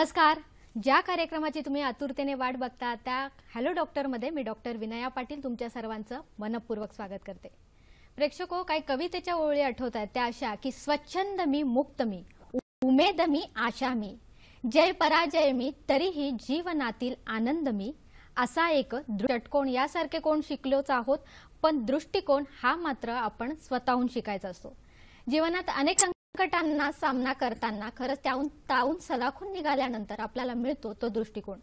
नमस्कार ज्या कार्यक्रमाची तुम्ही आतुरतेने वाट बघता त्या हॅलो डॉक्टरमध्ये मी डॉक्टर विनया पाटील तुमच्या सर्वांचं मनपूर्वक स्वागत करते प्रेक्षको काही कवितेच्या ओळी आठवत आहेत त्या अशा की स्वच्छंद मी मुक्त मी उमेद मी आशा मी जय पराजय मी तरीही जीवनातील आनंद मी असा एक दृष्टकोन यासारखे कोण शिकलोच आहोत पण दृष्टिकोन हा मात्र आपण स्वतःहून शिकायचा असतो जीवनात अनेक संकटांना सामना करताना खरंच त्याहून ताऊन सलाखून निघाल्यानंतर आपल्याला मिळतो तो दृष्टिकोन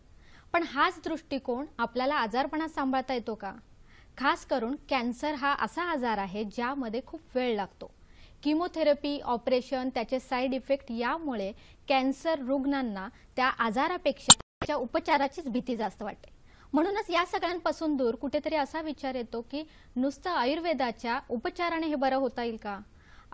पण हाच दृष्टिकोन आपल्याला आजारपणा सांभाळता येतो का खास करून कॅन्सर हा असा आजार आहे ज्यामध्ये खूप वेळ लागतो किमोथेरपी ऑपरेशन त्याचे साईड इफेक्ट यामुळे कॅन्सर रुग्णांना त्या आजारापेक्षा त्याच्या उपचाराचीच भीती जास्त वाटते म्हणूनच या सगळ्यांपासून दूर कुठेतरी असा विचार येतो की नुसतं आयुर्वेदाच्या उपचाराने हे बरं होता येईल का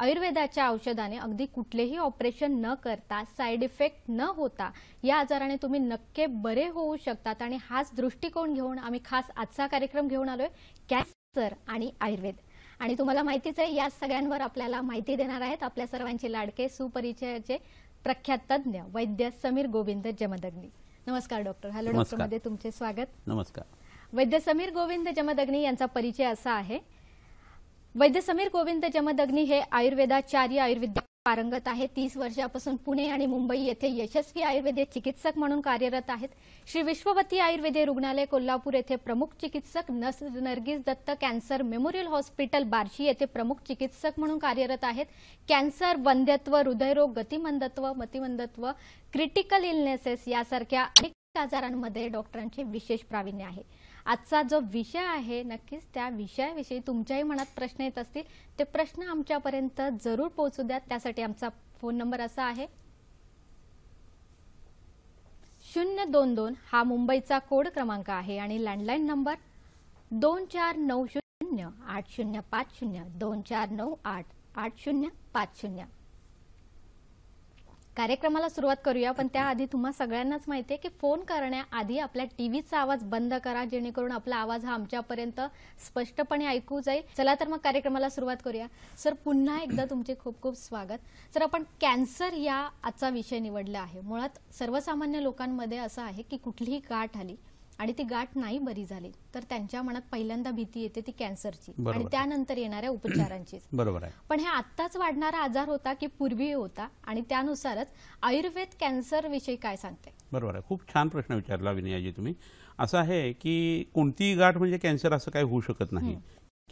आयुर्वेदाच्या औषधाने अगदी कुठलेही ऑपरेशन न करता साईड इफेक्ट न होता या आजाराने तुम्ही नक्की बरे होऊ शकतात आणि हाच दृष्टिकोन घेऊन आम्ही खास आजचा कार्यक्रम घेऊन आलोय कॅन्सर आणि आयुर्वेद आणि तुम्हाला माहितीच आहे या सगळ्यांवर आपल्याला माहिती देणार आहेत आपल्या सर्वांचे लाडके सुपरिचयाचे प्रख्यात तज्ञ वैद्य समीर गोविंद जमदग्नी नमस्कार डॉक्टर हॅलो मध्ये तुमचे स्वागत नमस्कार वैद्य समीर गोविंद जमदग्नी यांचा परिचय असा आहे वैद्य समीर गोविंद जमदग्नी हे आयुर्वेदाचार्य आयुर्वेद पारंगत आहे तीस वर्षापासून पुणे आणि मुंबई येथे यशस्वी आयुर्वेदिक चिकित्सक म्हणून कार्यरत आहेत श्री विश्ववती आयुर्वेदिक रुग्णालय कोल्हापूर येथे प्रमुख चिकित्सक नस Nargis Dutt cancer memorial hospital Barshi येथे प्रमुख चिकित्सक म्हणून कार्यरत आहेत कॅन्सर वंध्यत्व हृदयरोग गतिमंदत्व मतिमंदत्व क्रिटिकल इलनेसेस यासारख्या अनेक आजारांमध्ये डॉक्टरांचे विशेष प्रावीण्य आहे आजचा जो विषय आहे नक्कीच त्या विषयाविषयी तुमच्याही मनात प्रश्न येत असतील ते प्रश्न आमच्यापर्यंत जरूर पोहोचू द्या त्यासाठी आमचा फोन नंबर असा आहे शून्य दोन दोन हा मुंबईचा कोड क्रमांक आहे आणि लँडलाईन नंबर दोन चार नऊ शून्य आठ शून्य पाच शून्य दोन चार नऊ आठ आठ शून्य पाच शून्य कार्यक्रमाला सुरुवात करूया पण त्याआधी तुम्हा सगळ्यांनाच माहिती आहे की फोन करण्याआधी आपल्या टीव्हीचा आवाज बंद करा जेणेकरून आपला आवाज हा आमच्यापर्यंत स्पष्टपणे ऐकू जाईल चला तर मग कार्यक्रमाला सुरुवात करूया सर पुन्हा एकदा तुमचे खूप खूप स्वागत सर आपण कॅन्सर या आजचा विषय निवडला आहे मुळात सर्वसामान्य लोकांमध्ये असं आहे की कुठलीही गाठ आली आणि ती गाठ नाही बरी झाली तर त्यांच्या मनात पहिल्यांदा भीती येते ती कॅन्सरची आणि त्यानंतर येणाऱ्या उपचारांची बरोबर आहे पण हे आत्ताच वाढणारा आजार होता की पूर्वी होता आणि त्यानुसारच आयुर्वेद कॅन्सर विषयी काय सांगते बरोबर आहे खूप छान प्रश्न विचारला विनयाजी तुम्ही असं आहे की कोणतीही गाठ म्हणजे कॅन्सर असं काही होऊ शकत नाही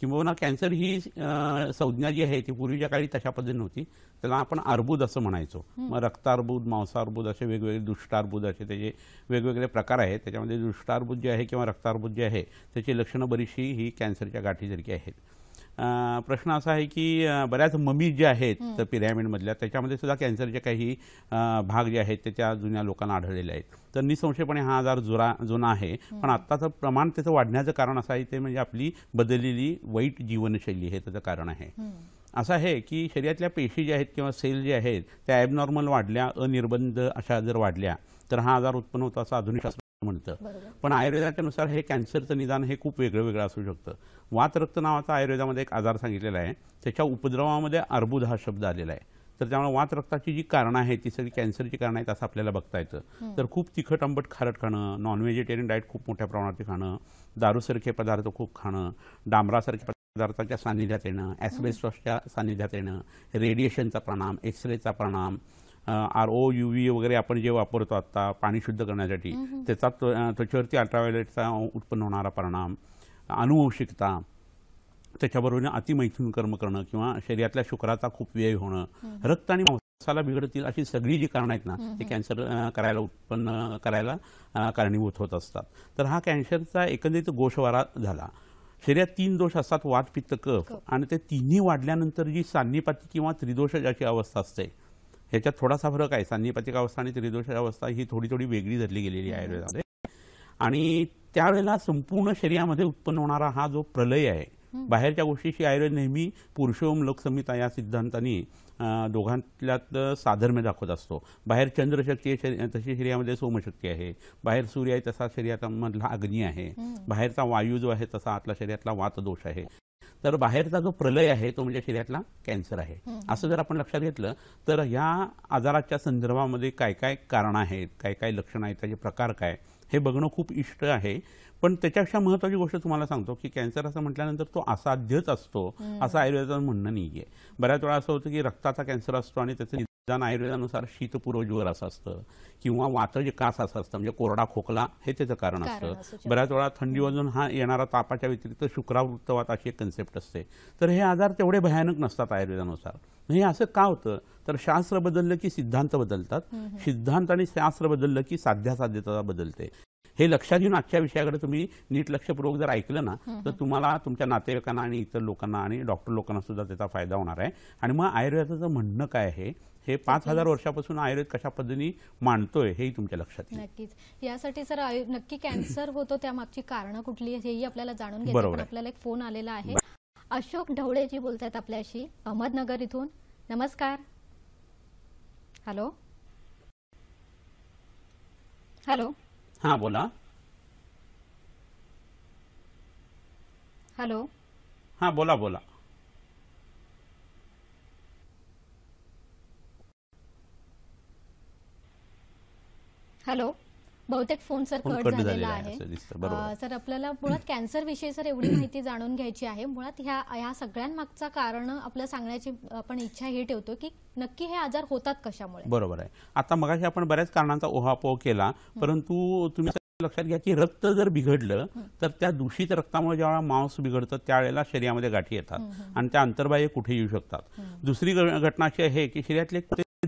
किंबहुना कॅन्सर ही संज्ञा जी आहे ती पूर्वीच्या काळी तशा पद्धतीने होती त्याला आपण अर्बुद असं म्हणायचो मग रक्तार्बुद मांसार्बुद असे वेगवेगळे दुष्टार्बुद असे त्याचे वेगवेगळे प्रकार आहेत त्याच्यामध्ये दुष्टार्बुद जे आहे किंवा रक्तार्बुद जे आहे त्याची लक्षणं बरीचशी ही कॅन्सरच्या गाठीसारखी आहेत प्रश्न असा आहे की बऱ्याच ममी जे आहेत पिरॅमिडमधल्या त्याच्यामध्ये सुद्धा कॅन्सरचे काही भाग जे आहेत ते त्या जुन्या लोकांना आढळलेले आहेत तर निसंशयपणे हा आजार जुरा जुना आहे पण आत्ताचं प्रमाण त्याचं वाढण्याचं कारण असं आहे ते म्हणजे आपली बदललेली वाईट जीवनशैली हे त्याचं कारण आहे असं आहे की शरीरातल्या पेशी ज्या आहेत किंवा सेल जे आहेत त्या ॲबनॉर्मल वाढल्या अनिर्बंध अशा जर वाढल्या तर हा आजार उत्पन्न होतो असं आधुनिक म्हणतं पण आयुर्वेदाच्या नुसार हे कॅन्सरचं निदान हे खूप वेगळं वेगळं असू शकतं वातरक्त नावाचा आयुर्वेदामध्ये एक आजार सांगितलेला आहे त्याच्या उपद्रवामध्ये अर्बुद हा शब्द आलेला आहे तर त्यामुळे वात रक्ताची जी कारणं आहेत ती सगळी कॅन्सरची कारणं आहेत असं आपल्याला बघता येतं तर खूप तिखट आंबट खारट खाणं नॉन व्हेजिटेरियन डाएट खूप मोठ्या प्रमाणात खाणं दारूसारखे पदार्थ खूप खाणं डांबरासारखे पदार्थाच्या सानिध्यात येणं ॲसबेस्टॉसच्या सानिध्यात येणं रेडिएशनचा प्रणाम एक्सरेचा प्रणाम आर ओ यू व्ही वगैरे आपण जे वापरतो आत्ता पाणी शुद्ध करण्यासाठी त्याचा त्वचेवरती अल्ट्राव्हायलेटचा उत्पन्न होणारा परिणाम अनुवंशिकता त्याच्याबरोबर अतिमैथून कर्म करणं किंवा शरीरातल्या शुक्राचा खूप व्यय होणं रक्त आणि मांसाला बिघडतील अशी सगळी जी कारणं आहेत ना ते कॅन्सर करायला उत्पन्न करायला कारणीभूत होत असतात तर हा कॅन्सरचा एकंदरीत गोषवारा झाला शरीरात तीन दोष असतात वात पित्त कफ आणि ते तिन्ही वाढल्यानंतर जी सान्निपाती किंवा त्रिदोष ज्याची अवस्था असते ह्याच्यात थोडासा फरक आहे सांधिपतिक अवस्था आणि त्रिदोष अवस्था ही थोडी थोडी वेगळी धरली गेलेली आहे आयुर्वेदामध्ये आणि त्यावेळेला संपूर्ण शरीरामध्ये उत्पन्न होणारा हा जो प्रलय आहे बाहेरच्या गोष्टीशी आयुर्वेद नेहमी पुरुषोम लोकसंहिता या सिद्धांतांनी दोघांतल्यात साधर्म्य दाखवत असतो बाहेर चंद्रशक्ती आहे शरी तशी शरीरामध्ये सोमशक्ती आहे बाहेर सूर्य आहे तसा शरीरामधला अग्नी आहे बाहेरचा वायू जो आहे तसा आतला शरीरातला वातदोष आहे तर बाहेरचा जो प्रलय आहे तो म्हणजे शरीरातला कॅन्सर आहे असं जर आपण लक्षात घेतलं तर ह्या आजाराच्या संदर्भामध्ये काय काय कारण आहेत काय काय लक्षणं आहेत त्याचे प्रकार काय हे बघणं खूप इष्ट आहे पण त्याच्यापेक्षा महत्वाची गोष्ट तुम्हाला सांगतो की कॅन्सर असं म्हटल्यानंतर तो असाध्यच असतो असं आयुर्वेदाचं म्हणणं नाही आहे बऱ्याच वेळा असं होतं की रक्ताचा कॅन्सर असतो आणि त्याचं ज्यानं आयुर्वेदानुसार शीतपूर्वज्वर असं असतं किंवा वातळ जे कास असं असतं म्हणजे कोरडा खोकला हे त्याचं कारण असतं बऱ्याच वेळा थंडी वाजून हा येणारा तापाच्या व्यतिरिक्त शुक्रावृत्तवात अशी एक कन्सेप्ट असते तर हे आजार तेवढे भयानक नसतात आयुर्वेदानुसार हे असं का होतं तर शास्त्र बदललं की सिद्धांत बदलतात सिद्धांत आणि शास्त्र बदललं की साध्या साध्यता बदलते हे लक्षात घेऊन आजच्या विषयाकडे तुम्ही नीट लक्षपूर्वक जर ऐकलं ना तर तुम्हाला तुमच्या नातेवाईकांना आणि इतर लोकांना आणि डॉक्टर लोकांना सुद्धा त्याचा फायदा होणार आहे आणि मग आयुर्वेदाचं म्हणणं काय आहे हे पाच हजार वर्षापासून आयुर्वेद कशा पद्धतीने मांडतोय हेही तुमच्या लक्षात नक्कीच यासाठी सर नक्की कॅन्सर होतो त्यामागची कारण कुठली हेही आपल्याला जाणून घ्यायचं आपल्याला एक फोन आलेला आहे अशोक ढवळेजी बोलतात आपल्याशी अहमदनगर इथून नमस्कार हॅलो हॅलो हा बोला हॅलो हा बोला बोला हॅलो बहुतेक फोन सर कट झालेला आहे सर आपल्याला मुळात कॅन्सर विषयी सर एवढी माहिती जाणून घ्यायची आहे मुळात ह्या ह्या सगळ्यांमागचा कारण आपल्याला सांगण्याची आपण इच्छा हे ठेवतो की नक्की हे आजार होतात कशामुळे बरोबर आहे आता मगाशी आपण बऱ्याच कारणांचा ओहापोह केला परंतु तुम्ही लक्षात घ्या की रक्त जर बिघडलं तर त्या दूषित रक्तामुळे जेव्हा मांस बिघडतं त्यावेळेला शरीरामध्ये गाठी येतात आणि त्या अंतर्बाह्य कुठे येऊ शकतात दुसरी घटना अशी आहे की शरीरातले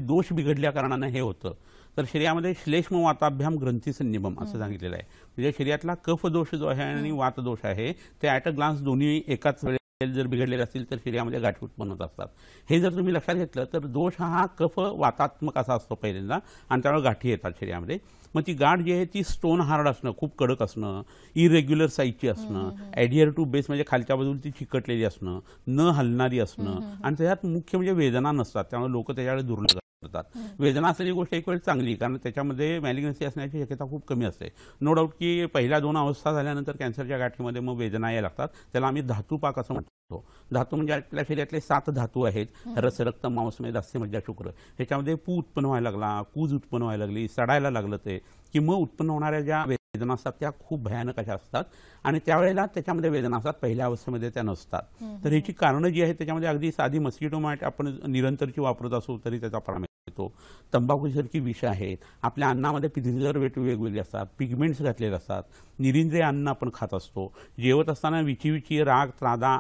दोष बिघडल्या कारणानं हे होतं तर शरीरामध्ये श्लेष्म वाताभ्याम ग्रंथीसंनिमम असं सांगितलेलं आहे म्हणजे शरीरातला कफ दोष जो आहे आणि वात दोष आहे ते ॲट अ ग्लान्स दोन्ही एकाच वेळेस जर बिघडलेले असतील तर शरीरामध्ये उत्पन्न होत असतात हे जर तुम्ही लक्षात घेतलं तर दोष हा कफ वातात्मक असा असतो पहिल्यांदा आणि त्यामुळे गाठी येतात शरीरामध्ये मग ती गाठ जी आहे ती स्टोन हार्ड असणं खूप कडक असणं इरेग्युलर साईजची असणं ॲडियर टू बेस म्हणजे खालच्या बाजूला ती चिकटलेली असणं न हलणारी असणं आणि त्याच्यात मुख्य म्हणजे वेदना नसतात त्यामुळे लोक त्याच्याकडे दुर्लक्ष करतात वेदना असलेली गोष्ट एक वेळ चांगली कारण त्याच्यामध्ये मॅलिग्नसी असण्याची शक्यता खूप कमी असते नो डाऊट की पहिल्या दोन अवस्था झाल्यानंतर कॅन्सरच्या गाठीमध्ये मग वेदना या लागतात त्याला आम्ही धातूपाक असं म्हणतो धातू म्हणजे आपल्या शरीरातले सात धातू आहेत रस रक्त मांसमेद असे मज्जा शुक्र ह्याच्यामध्ये पू उत्पन्न व्हायला लागला कूज उत्पन्न व्हायला लागली सडायला लागलं ते की मग उत्पन्न होणाऱ्या ज्या वेदना असतात त्या खूप भयानक अशा असतात आणि त्यावेळेला त्याच्यामध्ये वेदना असतात पहिल्या अवस्थेमध्ये त्या नसतात तर ह्याची कारणं जी आहेत त्याच्यामध्ये अगदी साधी मस्किटो आपण निरंतरची वापरत असू तरी त्याचा प्रमाण येतो तंबाखूसारखी विष आहेत आपल्या अन्नामध्ये प्रिझर्वेटिव वेगवेगळे असतात पिगमेंट्स घातलेले असतात निरिंद्रे अन्न आपण खात असतो जेवत असताना विची विची राग त्रादा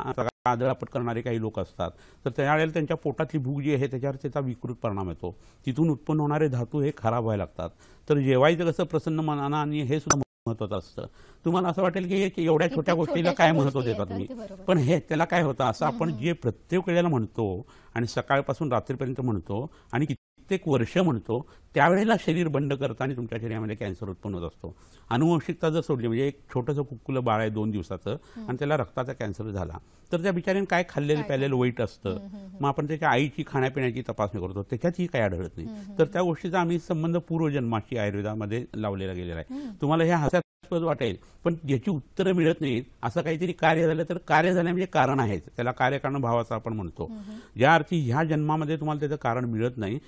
आदळापट करणारे काही लोक असतात तर त्यावेळेला त्यांच्या पोटातली भूक जी आहे त्याच्यावर त्याचा विकृत परिणाम येतो तिथून उत्पन्न होणारे धातू हे खराब व्हायला लागतात तर जेवायचं कसं प्रसन्न मनानं आणि हे सुद्धा महत्वाचं असतं तुम्हाला असं वाटेल की एवढ्या छोट्या गोष्टीला काय महत्व देता तुम्ही पण हे त्याला काय होतं असं आपण जे प्रत्येक वेळेला म्हणतो आणि सकाळपासून रात्रीपर्यंत म्हणतो आणि कित्येक वर्ष म्हणतो त्यावेळेला शरीर बंड करताना तुमच्या शरीरामध्ये कॅन्सर उत्पन्न होत असतो अनुवंशिकता जर सोडली म्हणजे एक छोटंसं कुक्कुलं बाळ आहे दोन दिवसाचं आणि त्याला रक्ताचा कॅन्सर झाला तर त्या बिचाऱ्याने काय खाल्लेलं प्यालेलं वाईट असतं मग आपण त्याच्या आईची खाण्यापिण्याची तपासणी करतो त्याच्यातही काही आढळत नाही तर त्या गोष्टीचा आम्ही संबंध पूर्वजन्माशी आयुर्वेदामध्ये लावलेला गेलेला आहे तुम्हाला हे हसा वाटेल पण ज्याची उत्तरं मिळत नाहीत असं काहीतरी कार्य झालं तर कार्य झालं म्हणजे कारण आहेच त्याला कार्यकारण भावाचं आपण म्हणतो ज्या अर्थी ह्या जन्मामध्ये तुम्हाला त्याचं कारण मिळत नाही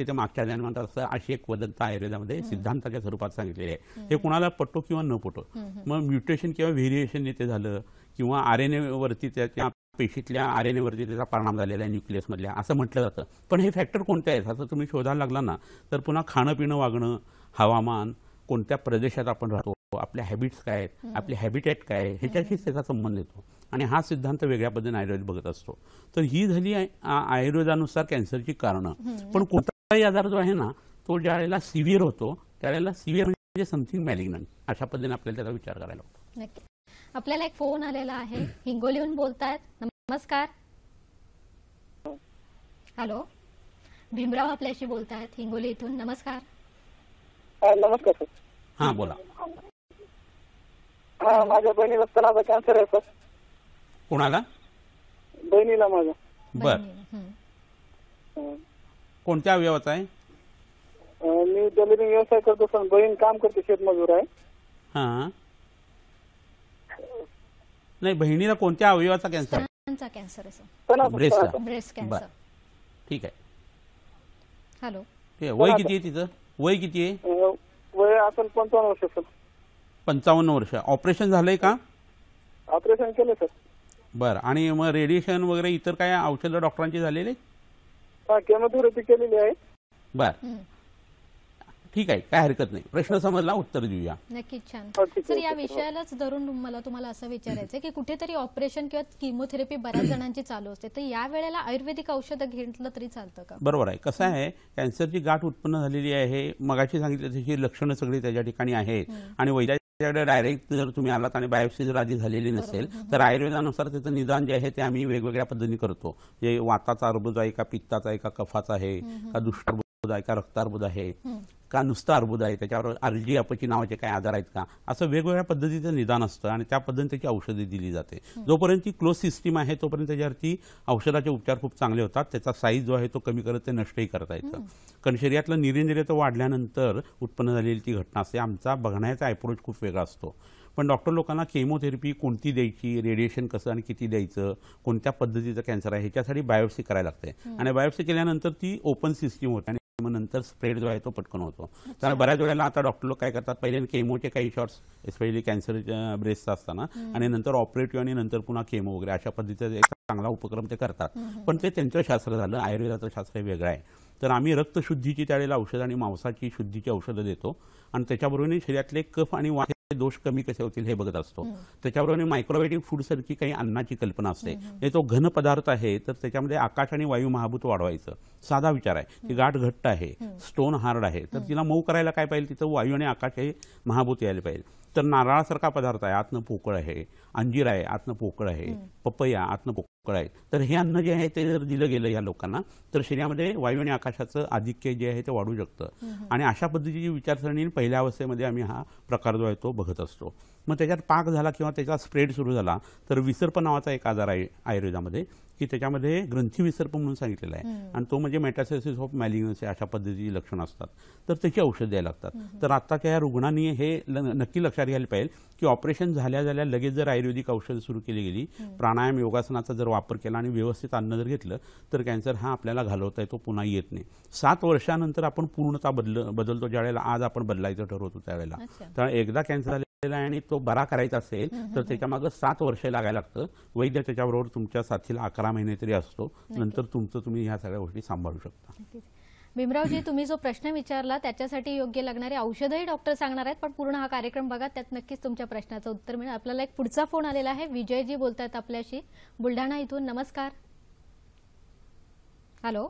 तिथे मागच्या म्हणतात असतं अशी एक वदंत आयुर्वेदामध्ये सिद्धांताच्या स्वरूपात सांगितलेली आहे हे कुणाला पटो किंवा न पटो मग म्युटेशन किंवा व्हेरिएशन येथे झालं किंवा आर एन एवरती त्याच्या पेशीतल्या आर एन एवरती त्याचा परिणाम झालेला आहे मध्ये असं म्हटलं जातं पण हे फॅक्टर कोणते आहेत असं तुम्ही शोधायला लागला ना तर पुन्हा खाणं पिणं वागणं हवामान कोणत्या प्रदेशात आपण राहतो आपल्या हॅबिट्स काय आहेत आपले हॅबिटेट काय आहे ह्याच्याशीच त्याचा संबंध येतो आणि हा सिद्धांत वेगळ्या पद्धतीने आयुर्वेद बघत असतो तर ही झाली आयुर्वेदानुसार कॅन्सरची कारणं पण आजार जो आहे ना तो ज्या वेळेला सिव्हिअर होतो त्यावेळेला सिव्हिअर म्हणजे समथिंग मॅलिग्नंट अशा पद्धतीने आपल्याला त्याचा विचार करायला होतो आपल्याला एक फोन आलेला आहे हिंगोलीहून बोलतायत नमस्कार हॅलो भीमराव आपल्याशी बोलतायत हिंगोली इथून नमस्कार नमस्कार हा बोला हा माझ्या बहिणीला तलाचा कॅन्सर आहे सर कोणाला बहिणीला माझ्या बर कोणत्या अवयवाचा आहे मी जलरिंग व्यवसाय करतो पण बहीण काम करते शेतमजूर आहे हा नाही बहिणीला कोणत्या अवयवाचा कॅन्सर आहे? कॅन्सर आहे ब्रेस्ट कॅन्सर ठीक आहे हॅलो वय किती आहे तिचं वय किती आहे वय असेल पंचावन्न वर्ष सर पंचावन्न वर्ष ऑपरेशन झालंय का ऑपरेशन केलं सर बरं आणि मग रेडिएशन वगैरे इतर काय औषधं डॉक्टरांची झालेली टाक्यानं केलेली आहे बर ठीक आहे काय हरकत नाही प्रश्न समजला उत्तर देऊया नक्कीच छान हो, सर या विषयालाच धरून मला तुम्हाला असं विचारायचं की कुठेतरी ऑपरेशन किंवा किमोथेरपी बऱ्याच जणांची चालू असते तर या वेळेला आयुर्वेदिक औषधं घेतलं तरी चालतं का बरोबर आहे कसं आहे कॅन्सरची गाठ उत्पन्न झालेली आहे मगाशी सांगितलं तशी लक्षणं सगळी त्याच्या ठिकाणी आहेत आणि वैद्य त्याच्याकडे डायरेक्ट जर तुम्ही आलात आणि बायोप्सी जर आधी झालेली नसेल तर आयुर्वेदानुसार त्याचं निदान जे आहे ते आम्ही वेगवेगळ्या पद्धतीने करतो जे वाताचा अर्बुज आहे का पित्ताचा आहे का कफाचा आहे का दुष्ट आहे का रक्तार्बुद आहे का नुसतं अर्बुद आहे त्याच्यावर आरजी अपची नावाचे काय आजार आहेत का असं वेगवेगळ्या पद्धतीचं निदान असतं आणि त्या पद्धतीची त्याची औषधे दिली जाते जोपर्यंत ती क्लोज सिस्टीम आहे तोपर्यंत त्याच्यावरती औषधाचे उपचार खूप चांगले होतात त्याचा साईज जो आहे तो कमी करत ते नष्टही करता येतं कारण शरीरातलं तो वाढल्यानंतर उत्पन्न झालेली ती घटना असते आमचा बघण्याचा अप्रोच खूप वेगळा असतो पण डॉक्टर लोकांना केमोथेरपी कोणती द्यायची रेडिएशन कसं आणि किती द्यायचं कोणत्या पद्धतीचा कॅन्सर आहे ह्याच्यासाठी बायोप्सी करायला लागते आणि बायोप्सी केल्यानंतर ती ओपन सिस्टीम होते आणि मग नंतर स्प्रेड जो आहे तो पटकन होतो कारण बऱ्याच वेळेला आता डॉक्टर लोक काय करतात पहिले केमोचे काही शॉर्ट्स स्पेशली कॅन्सर ब्रेस्टचा असताना आणि नंतर ऑपरेटिव्ह आणि नंतर पुन्हा केमो वगैरे अशा पद्धतीचा एक चांगला उपक्रम ते करतात पण ते त्यांचं शास्त्र झालं आयुर्वेदाचं शास्त्र हे वेगळं आहे तर आम्ही रक्तशुद्धीची त्यावेळेला औषधं आणि मांसाची शुद्धीची औषधं देतो आणि त्याच्याबरोबरने शरीरातले कफ आणि वाटे दोष कमी कसे होतील हे बघत असतो त्याच्याबरोबर मायक्रोवेटिव्ह फूड सारखी काही अन्नाची कल्पना असते म्हणजे तो घन पदार्थ आहे तर त्याच्यामध्ये आकाश आणि वायू महाभूत वाढवायचं साधा विचार आहे की गाठ घट्ट आहे स्टोन हार्ड आहे तर तिला मऊ करायला काय पाहिजे तिथं वायू आणि आकाश हे महाभूत यायला पाहिजे तर नारळासारखा पदार्थ आहे आतनं पोकळ आहे अंजीर आहे आतनं पोकळ आहे पपया आतनं पोकळ कळायचं तर हे अन्न जे आहे ते जर दिलं गेलं या लोकांना तर शरीरामध्ये वायू आणि आकाशाचं आधिक्य जे आहे ते वाढू शकतं आणि अशा पद्धतीची विचारसरणी पहिल्या अवस्थेमध्ये आम्ही हा प्रकार जो आहे तो बघत असतो मग त्याच्यात पाक झाला किंवा त्याचा स्प्रेड सुरू झाला तर विसर्प नावाचा एक आजार आहे आयुर्वेदामध्ये की त्याच्यामध्ये ग्रंथी विसर्प म्हणून सांगितलेला आहे आणि तो म्हणजे मेटासेसिस ऑफ मॅलिग्नसी अशा पद्धतीची लक्षणं असतात तर त्याची औषध द्यायला लागतात तर आत्ताच्या या रुग्णांनी हे नक्की लक्षात घ्यायला पाहिजे की ऑपरेशन झाल्या झाल्या लगेच जर आयुर्वेदिक औषधं सुरू केली गेली प्राणायाम योगासनाचा जर वापर केला आणि व्यवस्थित अन्न जर घेतलं तर कॅन्सर हा आपल्याला घालवता येतो पुन्हा येत नाही सात वर्षानंतर आपण पूर्णता बदल बदलतो ज्यावेळेला आज आपण बदलायचं ठरवतो त्यावेळेला तर एकदा कॅन्सर आणि तो बरा करायचा असेल तर त्याच्या मागे सात वर्ष लागायला लागतं वैद्य त्याच्याबरोबर तुमच्या साथीला अकरा महिने तरी असतो नंतर तुमचं तुम्ही ह्या सगळ्या गोष्टी सांभाळू शकता भीमरावजी तुम्ही जो प्रश्न विचारला त्याच्यासाठी योग्य लागणारे औषधही डॉक्टर सांगणार आहेत पण पूर्ण हा कार्यक्रम बघा त्यात नक्कीच तुमच्या प्रश्नाचं उत्तर मिळेल आपल्याला एक पुढचा फोन आलेला आहे विजयजी बोलतात आपल्याशी बुलढाणा इथून नमस्कार हॅलो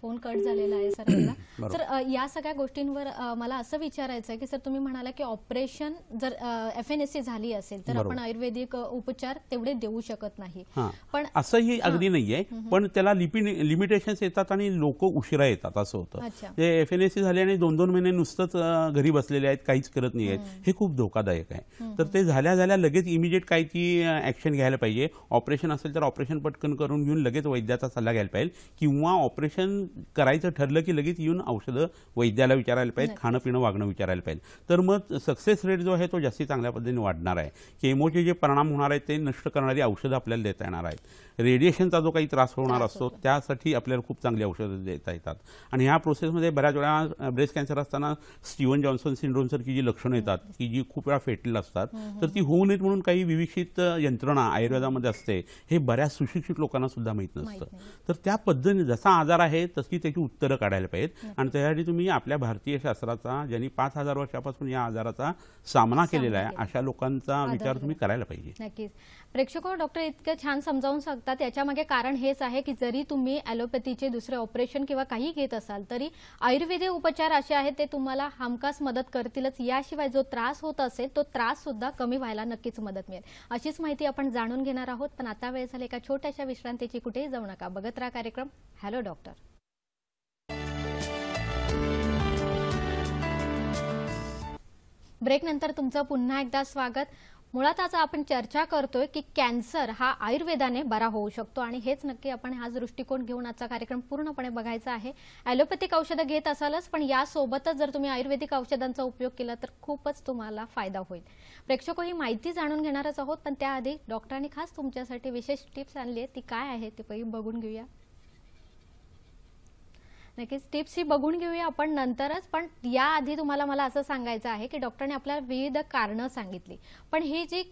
फोन कट झालेला आहे सर सर या सगळ्या गोष्टींवर मला असं विचारायचं आहे की सर तुम्ही म्हणाला की ऑपरेशन जर एफ एन एस सी झाली असेल तर आपण आयुर्वेदिक उपचार तेवढे देऊ शकत नाही पण असंही अगदी नाहीये पण त्याला लिमिटेशन येतात आणि लोक उशिरा येतात असं होतं ते एफ एन एस सी झाले आणि दोन दोन महिने नुसतंच घरी बसलेले आहेत काहीच करत नाही आहेत हे खूप धोकादायक आहे तर ते झाल्या झाल्या लगेच इमिजिएट काय ती ऍक्शन घ्यायला पाहिजे ऑपरेशन असेल तर ऑपरेशन पटकन करून घेऊन लगेच वैद्याचा सल्ला घ्यायला पाहिजे किंवा ऑपरेशन करायचं ठरलं की लगेच येऊन औषधं वैद्याला विचारायला पाहिजे खाणं पिणं वागणं विचारायला पाहिजे तर मग सक्सेस रेट जो आहे तो जास्ती चांगल्या पद्धतीने वाढणार आहे केमोचे जे परिणाम होणार आहेत ते नष्ट करणारी औषधं आपल्याला देता येणार आहेत रेडिएशनचा जो काही त्रास होणार असतो त्यासाठी आपल्याला खूप चांगली औषधं देता येतात आणि ह्या प्रोसेसमध्ये बऱ्याच वेळा ब्रेस्ट कॅन्सर असताना स्टीवन जॉन्सन सिंड्रोमसारखी जी लक्षणं येतात की जी खूप वेळा फेटलेली असतात तर ती होऊ नयेत म्हणून काही विविक्षित यंत्रणा आयुर्वेदामध्ये असते हे बऱ्याच सुशिक्षित लोकांना सुद्धा माहीत नसतं तर त्या पद्धतीने जसा आजार आहे त्याची उत्तरं काढायला पाहिजेत हो. आणि त्यासाठी तुम्ही आपल्या भारतीय शास्त्राचा ज्यांनी पाच हजार वर्षापासून या आजाराचा सामना केलेला आहे अशा लोकांचा विचार तुम्ही करायला पाहिजे नक्कीच प्रेक्षक हो, डॉक्टर इतकं छान समजावून सांगतात याच्यामागे कारण हेच आहे की जरी तुम्ही ॲलोपॅथीचे दुसरे ऑपरेशन किंवा काही घेत असाल तरी आयुर्वेदिक उपचार असे आहेत ते तुम्हाला हमखास मदत करतीलच याशिवाय जो त्रास होत असेल तो त्रास सुद्धा कमी व्हायला नक्कीच मदत मिळेल अशीच माहिती आपण जाणून घेणार आहोत पण आता वेळ झाले एका छोट्याशा विश्रांतीची कुठेही जाऊ नका बघत राहा कार्यक्रम हॅलो डॉक्टर ब्रेक नंतर तुमचं पुन्हा एकदा स्वागत मुळात आज आपण चर्चा करतोय की कॅन्सर हा आयुर्वेदाने बरा होऊ शकतो आणि हेच नक्की आपण हा दृष्टिकोन घेऊन आजचा कार्यक्रम पूर्णपणे बघायचा आहे ॲलोपॅथिक औषधं घेत असालच पण यासोबतच जर तुम्ही आयुर्वेदिक औषधांचा उपयोग केला तर खूपच तुम्हाला फायदा होईल प्रेक्षको ही माहिती जाणून घेणारच आहोत पण त्याआधी डॉक्टरांनी खास तुमच्यासाठी विशेष टिप्स आणली आहे ती काय आहे ते पहिली बघून घेऊया नक्कीच टिप्स ही बघून घेऊया आपण नंतरच पण याआधी तुम्हाला मला असं सांगायचं आहे की डॉक्टरने आपल्याला विविध कारणं सांगितली पण हे जी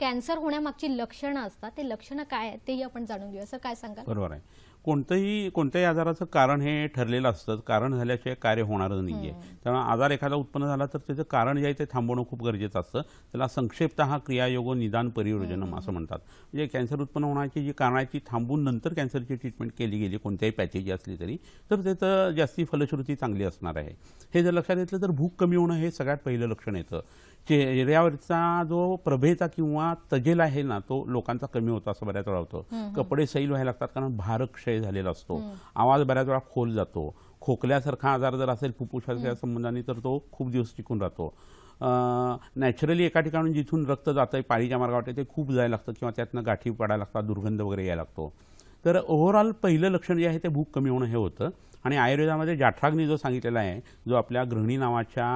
कॅन्सर होण्यामागची लक्षणं असतात ते लक्षणं काय आहेत तेही आपण जाणून घेऊया असं काय सांगा बरोबर आहे कोणतंही कोणत्याही आजाराचं कारण हे ठरलेलं असतं कारण झाल्याशिवाय कार्य होणार नाही आहे त्यामुळे आजार एखादा उत्पन्न झाला तर त्याचं कारण जे आहे ते थांबवणं खूप गरजेचं असतं त्याला संक्षेपत हा क्रियायोग निदान परियोजनम असं म्हणतात म्हणजे कॅन्सर उत्पन्न होण्याची जी कारणाची थांबून नंतर कॅन्सरची ट्रीटमेंट केली गेली कोणत्याही पॅथेजी असली तरी तर त्याचं जास्ती फलश्रुती चांगली असणार आहे हे जर लक्षात घेतलं तर भूक कमी होणं हे सगळ्यात पहिलं लक्षण येतं चेहऱ्यावरचा जो प्रभेचा किंवा तजेल आहे ना तो लोकांचा कमी होतो असं बऱ्याच वेळा होतं कपडे सैल व्हायला लागतात कारण भारक्षय झालेला असतो आवाज बऱ्याच वेळा खोल जातो खोकल्यासारखा आजार जर असेल फुफ्फुसाच्या संबंधाने तर तो खूप दिवस टिकून राहतो नॅचरली एका ठिकाणून जिथून रक्त जातं आहे पाळीच्या मार्गावर ते खूप जायला लागतं किंवा त्यातनं गाठी पडायला लागतात दुर्गंध वगैरे यायला लागतो तर ओव्हरऑल पहिलं लक्षण जे आहे ते भूक कमी होणं हे होतं आणि आयुर्वेदामध्ये जाठराग्नी जो सांगितलेला आहे जो आपल्या गृहिणी नावाच्या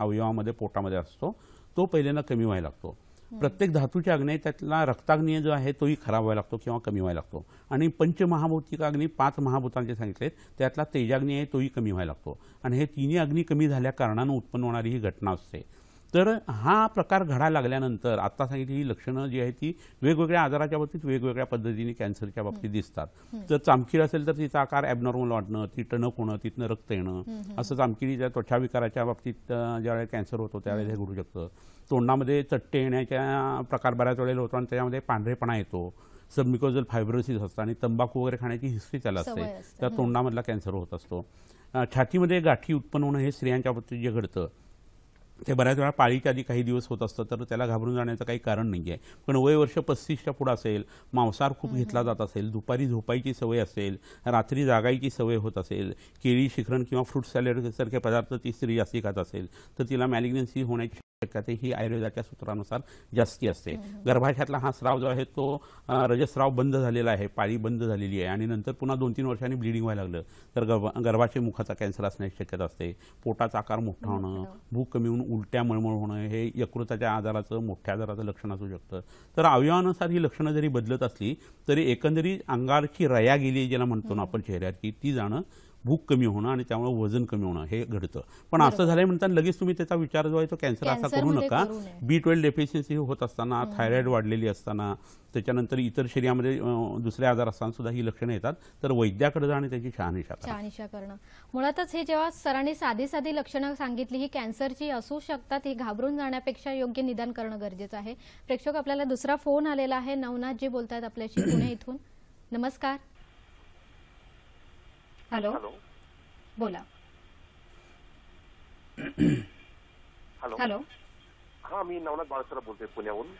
अवयवामध्ये पोटामध्ये असतो तो पहिल्यांदा कमी व्हायला लागतो प्रत्येक धातूच्या अग्नी त्यातला रक्ताग्नीय जो आहे तोही खराब व्हायला लागतो किंवा कमी व्हायला लागतो आणि पंचमहाभूतिक अग्नी पाच महाभूतांचे सांगितलेत त्यातला तेजाग्नी आहे तोही कमी व्हायला लागतो आणि हे तिन्ही अग्नी कमी झाल्या कारणानं उत्पन्न होणारी ही घटना असते तर हा प्रकार घडायला लागल्यानंतर आत्ता सांगितली ही लक्षणं जी आहेत ती वेगवेगळ्या आजाराच्या बाबतीत वेगवेगळ्या पद्धतीने कॅन्सरच्या बाबतीत दिसतात तर चामखीर असेल तर तिचा आकार ॲबनॉर्मल वाटणं ती टणक होणं तिथनं रक्त येणं असं चामखिरीच्या त्वचा विकाराच्या बाबतीत ज्यावेळेला कॅन्सर होतो त्यावेळेस हे घडू शकतं तोंडामध्ये चट्टे येण्याच्या प्रकार बऱ्याच वेळेला होतो आणि त्याच्यामध्ये पांढरेपणा येतो सबमिकोजल फायब्रोसिस असतं आणि तंबाखू वगैरे खाण्याची हिस्ट्री त्याला असते त्या तोंडामधला कॅन्सर होत असतो छातीमध्ये गाठी उत्पन्न होणं हे स्त्रियांच्या बाबतीत जे घडतं ते बऱ्याच वेळा पाळीच्या आधी काही दिवस होत असतं तर त्याला घाबरून जाण्याचं काही कारण नाही आहे पण वय वर्ष पस्तीसच्या पुढं असेल मांसाहार खूप घेतला जात असेल दुपारी झोपायची सवय असेल रात्री जागायची सवय होत असेल केळी शिखरण किंवा फ्रूट सॅलड सारखे पदार्थ ती स्त्री जास्ती खात असेल तर तिला मॅलिग्नेन्सी होण्याची ते ही आयुर्वेदाच्या सूत्रानुसार जास्ती असते गर्भाशयातला हा स्राव जो आहे तो रजस्राव बंद झालेला आहे पाळी बंद झालेली आहे आणि नंतर पुन्हा दोन तीन वर्षांनी ब्लिडिंग व्हायला लागलं तर गर्भा गर्भाशय मुखाचा कॅन्सर असण्याची शक्यता असते पोटाचा आकार मोठा होणं भूक कमी होऊन उलट्या मळमळ होणं हे यकृताच्या आजाराचं मोठ्या आजाराचं लक्षण असू शकतं तर अवयवानुसार ही लक्षणं जरी बदलत असली तरी एकंदरीत अंगारची रया गेली ज्याला म्हणतो ना आपण की ती जाणं भूक कमी होणं आणि त्यामुळे वजन कमी होणं हे घडतं पण असं झालंय म्हणताना लगेच तुम्ही त्याचा विचार जो आहे तो कॅन्सर असा करू म्हणजे नका बी ट्वेल्व डेफिशियन्सी होत असताना थायरॉइड वाढलेली असताना त्याच्यानंतर इतर शरीरामध्ये दुसरे आजार असताना सुद्धा ही लक्षणं येतात तर वैद्याकडे आणि त्याची शहानिशा शहानिशा करणं मुळातच हे जेव्हा सरांनी साधी साधी लक्षणं सांगितली ही कॅन्सरची असू शकतात ही घाबरून जाण्यापेक्षा योग्य निदान करणं गरजेचं आहे प्रेक्षक आपल्याला दुसरा फोन आलेला आहे नवनाथ जी बोलतात आपल्याशी पुणे इथून नमस्कार हॅलो बोला हॅलो हॅलो हा मी नवनाथ बाळसरा बोलतोय पुण्याहून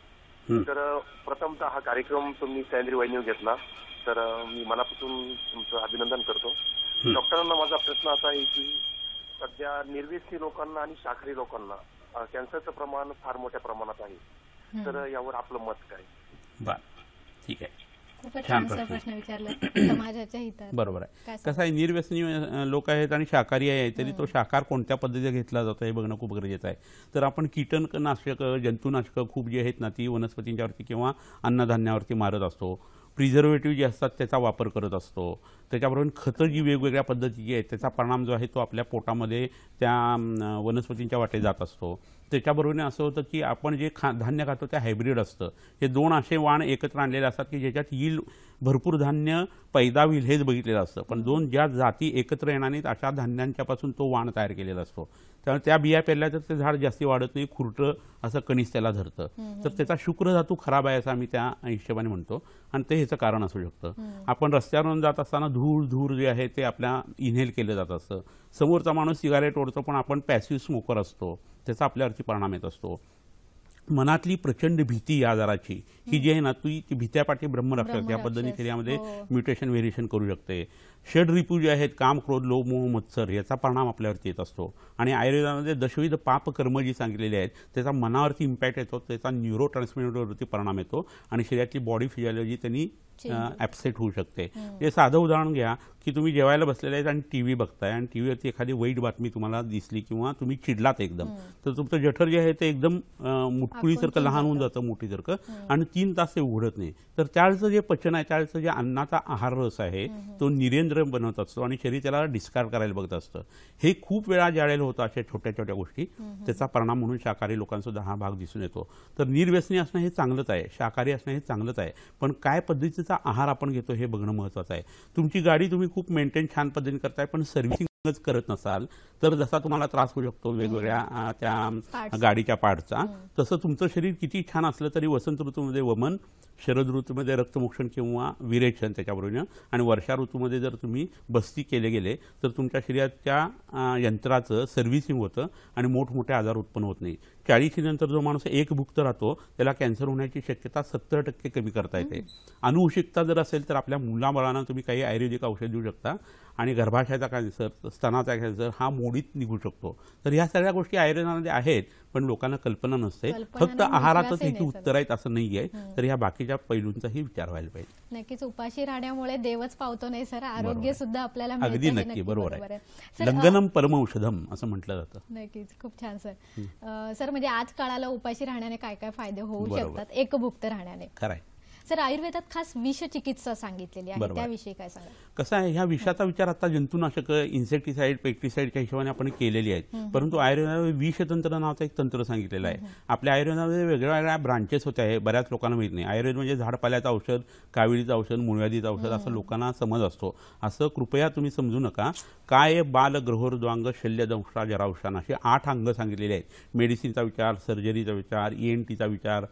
तर प्रथमतः हा कार्यक्रम तुम्ही सैंद्री वाहिनीवर घेतला तर मी मनापासून तुमचं अभिनंदन करतो डॉक्टरांना माझा प्रश्न असा आहे की सध्या निर्वेसी लोकांना आणि शाखरी लोकांना कॅन्सरचं प्रमाण फार मोठ्या प्रमाणात आहे तर यावर आपलं मत काय ठीक आहे छान प्रश्न बरोबर आहे कसं आहे निर्व्यसनी लोक आहेत आणि शाकाहारी आहे हो. तरी तो शाकाहार कोणत्या पद्धतीने घेतला जातो हे बघणं खूप गरजेचं आहे तर आपण कीटकनाशकं जंतुनाशकं खूप जे आहेत ना ती वनस्पतींच्यावरती किंवा अन्नधान्यावरती मारत असतो प्रिझर्वेटिव्ह जे असतात त्याचा वापर करत असतो त्याच्याबरोबर खतं जी वेगवेगळ्या पद्धतीची आहेत त्याचा परिणाम जो आहे तो आपल्या पोटामध्ये त्या वनस्पतींच्या वाटे जात असतो त्याच्याबरोबर असं होतं की आपण जे खा धान्य खातो ते हायब्रिड असतं हे दोन असे वाण एकत्र आणलेले असतात की ज्याच्यात येईल भरपूर धान्य पैदा होईल हेच बघितलेलं असतं पण दोन ज्या जाती एकत्र येणार नाहीत अशा धान्यांच्यापासून तो वाण तयार केलेला असतो त्यामुळे त्या बिया पेरल्या तर ते झाड जास्ती वाढत नाही खुरटं असं कणीस त्याला धरतं तर त्याचा शुक्र धातू खराब आहे असं आम्ही त्या हिशोबाने म्हणतो आणि ते ह्याचं कारण असू शकतं आपण रस्त्यावरून जात असताना धूळ धूर जे आहे ते आपल्या इन्हेल केलं जात असतं समोरचा माणूस सिगारेट ओढतो पण आपण पॅसिव्ह स्मोकर असतो त्याचा आपल्यावरती परिणाम येत असतो मनातली प्रचंड भीती या आजाराची ही जी आहे ना ती भीत्यापाठी ब्रह्मरक्षक या पद्धतीने शरीरामध्ये म्युटेशन व्हेरिएशन करू शकते षड रिपू जे आहेत काम क्रोध लो मोह मत्सर याचा परिणाम आपल्यावरती येत असतो आणि आयुर्वेदामध्ये दशविध पाप कर्म जी सांगितलेली आहेत त्याचा मनावरती इम्पॅक्ट येतो त्याचा न्यूरो ट्रान्समिटरवरती परिणाम येतो आणि शरीरातली बॉडी फिजिओलॉजी त्यांनी ॲपसेट होऊ शकते हे साधं उदाहरण घ्या की तुम्ही जेवायला बसलेले आहेत आणि टी व्ही बघताय आणि टी व्हीवरती एखादी वाईट बातमी तुम्हाला दिसली किंवा तुम्ही चिडलात एकदम तर तुमचं जठर जे आहे ते एकदम मुटकुळीसारखं लहान होऊन जातं मोठीसारखं आणि तीन तास ते उघडत नाही तर त्यावेळेचं जे पचन आहे त्यावेळेचं जे अन्नाचा आहार रस आहे तो निरेंद्र केंद्र बनवत असतो आणि शरीर त्याला डिस्कार्ड करायला बघत असतं हे खूप वेळा ज्यावेळेला होतं अशा छोट्या छोट्या गोष्टी त्याचा परिणाम म्हणून शाकाहारी लोकांसुद्धा हा भाग दिसून येतो तर निर्व्यसनी असणं हे चांगलंच आहे शाकाहारी असणं हे चांगलंच आहे पण काय पद्धतीचा आहार आपण घेतो हे बघणं महत्त्वाचं आहे तुमची गाडी तुम्ही खूप मेंटेन छान पद्धतीने करताय पण सर्व्हिसिंग करत नसाल तर जसा तुम्हाला त्रास होऊ शकतो वेगवेगळ्या त्या गाडीच्या पार्टचा तसं तुमचं शरीर किती छान असलं तरी वसंत ऋतूमध्ये वमन शरद ऋतूमध्ये रक्तमोक्षण किंवा विरेचन त्याच्याबरोबर आणि वर्षा ऋतूमध्ये जर तुम्ही बस्ती केले गेले तर तुमच्या शरीरात त्या यंत्राचं सर्व्हिसिंग होतं आणि मोठमोठे आजार उत्पन्न होत नाही नंतर जो माणूस भुक्त राहतो त्याला कॅन्सर होण्याची शक्यता सत्तर टक्के कमी करता येते अनुवंशिकता जर असेल तर आपल्या मुलाबाळांना तुम्ही काही आयुर्वेदिक औषध देऊ शकता आणि गर्भाशयाचा कॅन्सर स्तनाचा कॅन्सर हा मोडीत निघू शकतो तर ह्या सगळ्या गोष्टी आयुर्वेदामध्ये आहेत पण लोकांना कल्पना नसते फक्त आहारातच याची उत्तर आहेत असं नाही आहे तर ह्या बाकीच्या पैलूंचाही विचार व्हायला पाहिजे नक्कीच उपाशी राहण्यामुळे देवच पावतो नाही सर आरोग्य सुद्धा आपल्याला अगदी नक्की बरोबर आहे लंगनम परमौषधम असं म्हटलं जातं नक्कीच खूप छान सर सर म्हणजे आज काळाला उपाशी राहण्याने काय काय फायदे होऊ शकतात एकभुक्त राहण्याने खरंय सर आयुर्वेदात खास विषचिकित्सा सांगितलेली आहे त्याविषयी काय सांगा कसं आहे ह्या विषाचा विचार आता जंतुनाशक इन्सेक्टिसाइड पेक्टिसाइडच्या हिशोबाने आपण केलेली आहेत परंतु आयुर्वेदामध्ये विषतंत्र नावाचं एक तंत्र सांगितलेलं आहे आपल्या आयुर्वेदामध्ये वेगळ्या वेगळ्या ब्रांचेस होत्या आहे बऱ्याच लोकांना माहीत नाही आयुर्वेद म्हणजे झाडपाल्याचं औषध कावीळीचं औषध मुळव्याधीचं औषध असं लोकांना समज असतो असं कृपया तुम्ही समजू नका काय बाल ग्रहोर्द्वांग शल्य दंशा जरावशान असे आठ अंग सांगितलेले आहेत मेडिसिनचा विचार सर्जरीचा विचार ई e एन टीचा विचार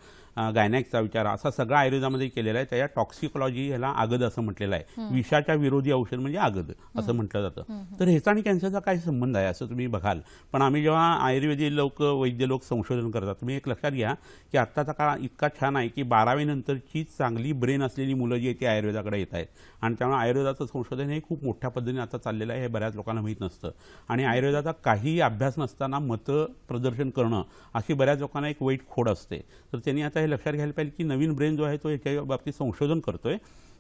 गायनॅकचा विचार असा सगळा आयुर्वेदामध्ये केलेला आहे त्याच्या टॉक्सिकॉलॉजी ह्याला आगद असं म्हटलेलं आहे विषाच्या विरोधी औषध म्हणजे आगद असं म्हटलं जातं तर ह्याचा आणि कॅन्सरचा काय संबंध आहे असं तुम्ही बघाल पण आम्ही जेव्हा आयुर्वेदी लोक वैद्य लोक संशोधन करतात तुम्ही एक लक्षात घ्या की आत्ताचा काळ इतका छान आहे की बारावीनंतरची चांगली ब्रेन असलेली मुलं जी आहे ती आयुर्वेदाकडे येत आहेत आणि त्यामुळे आयुर्वेदाचं संशोधन हे खूप मोठ्या पद्धतीने आता चाललेलं आहे हे बऱ्याच लोकांना माहीत नसतं आणि आयुर्वेदाचा काहीही अभ्यास नसताना मतं प्रदर्शन करणं अशी बऱ्याच लोकांना एक वाईट खोड असते तर त्यांनी आता लक्षात घ्यायला पाहिजे की नवीन ब्रेन जो आहे तो याच्या बाबतीत संशोधन करतोय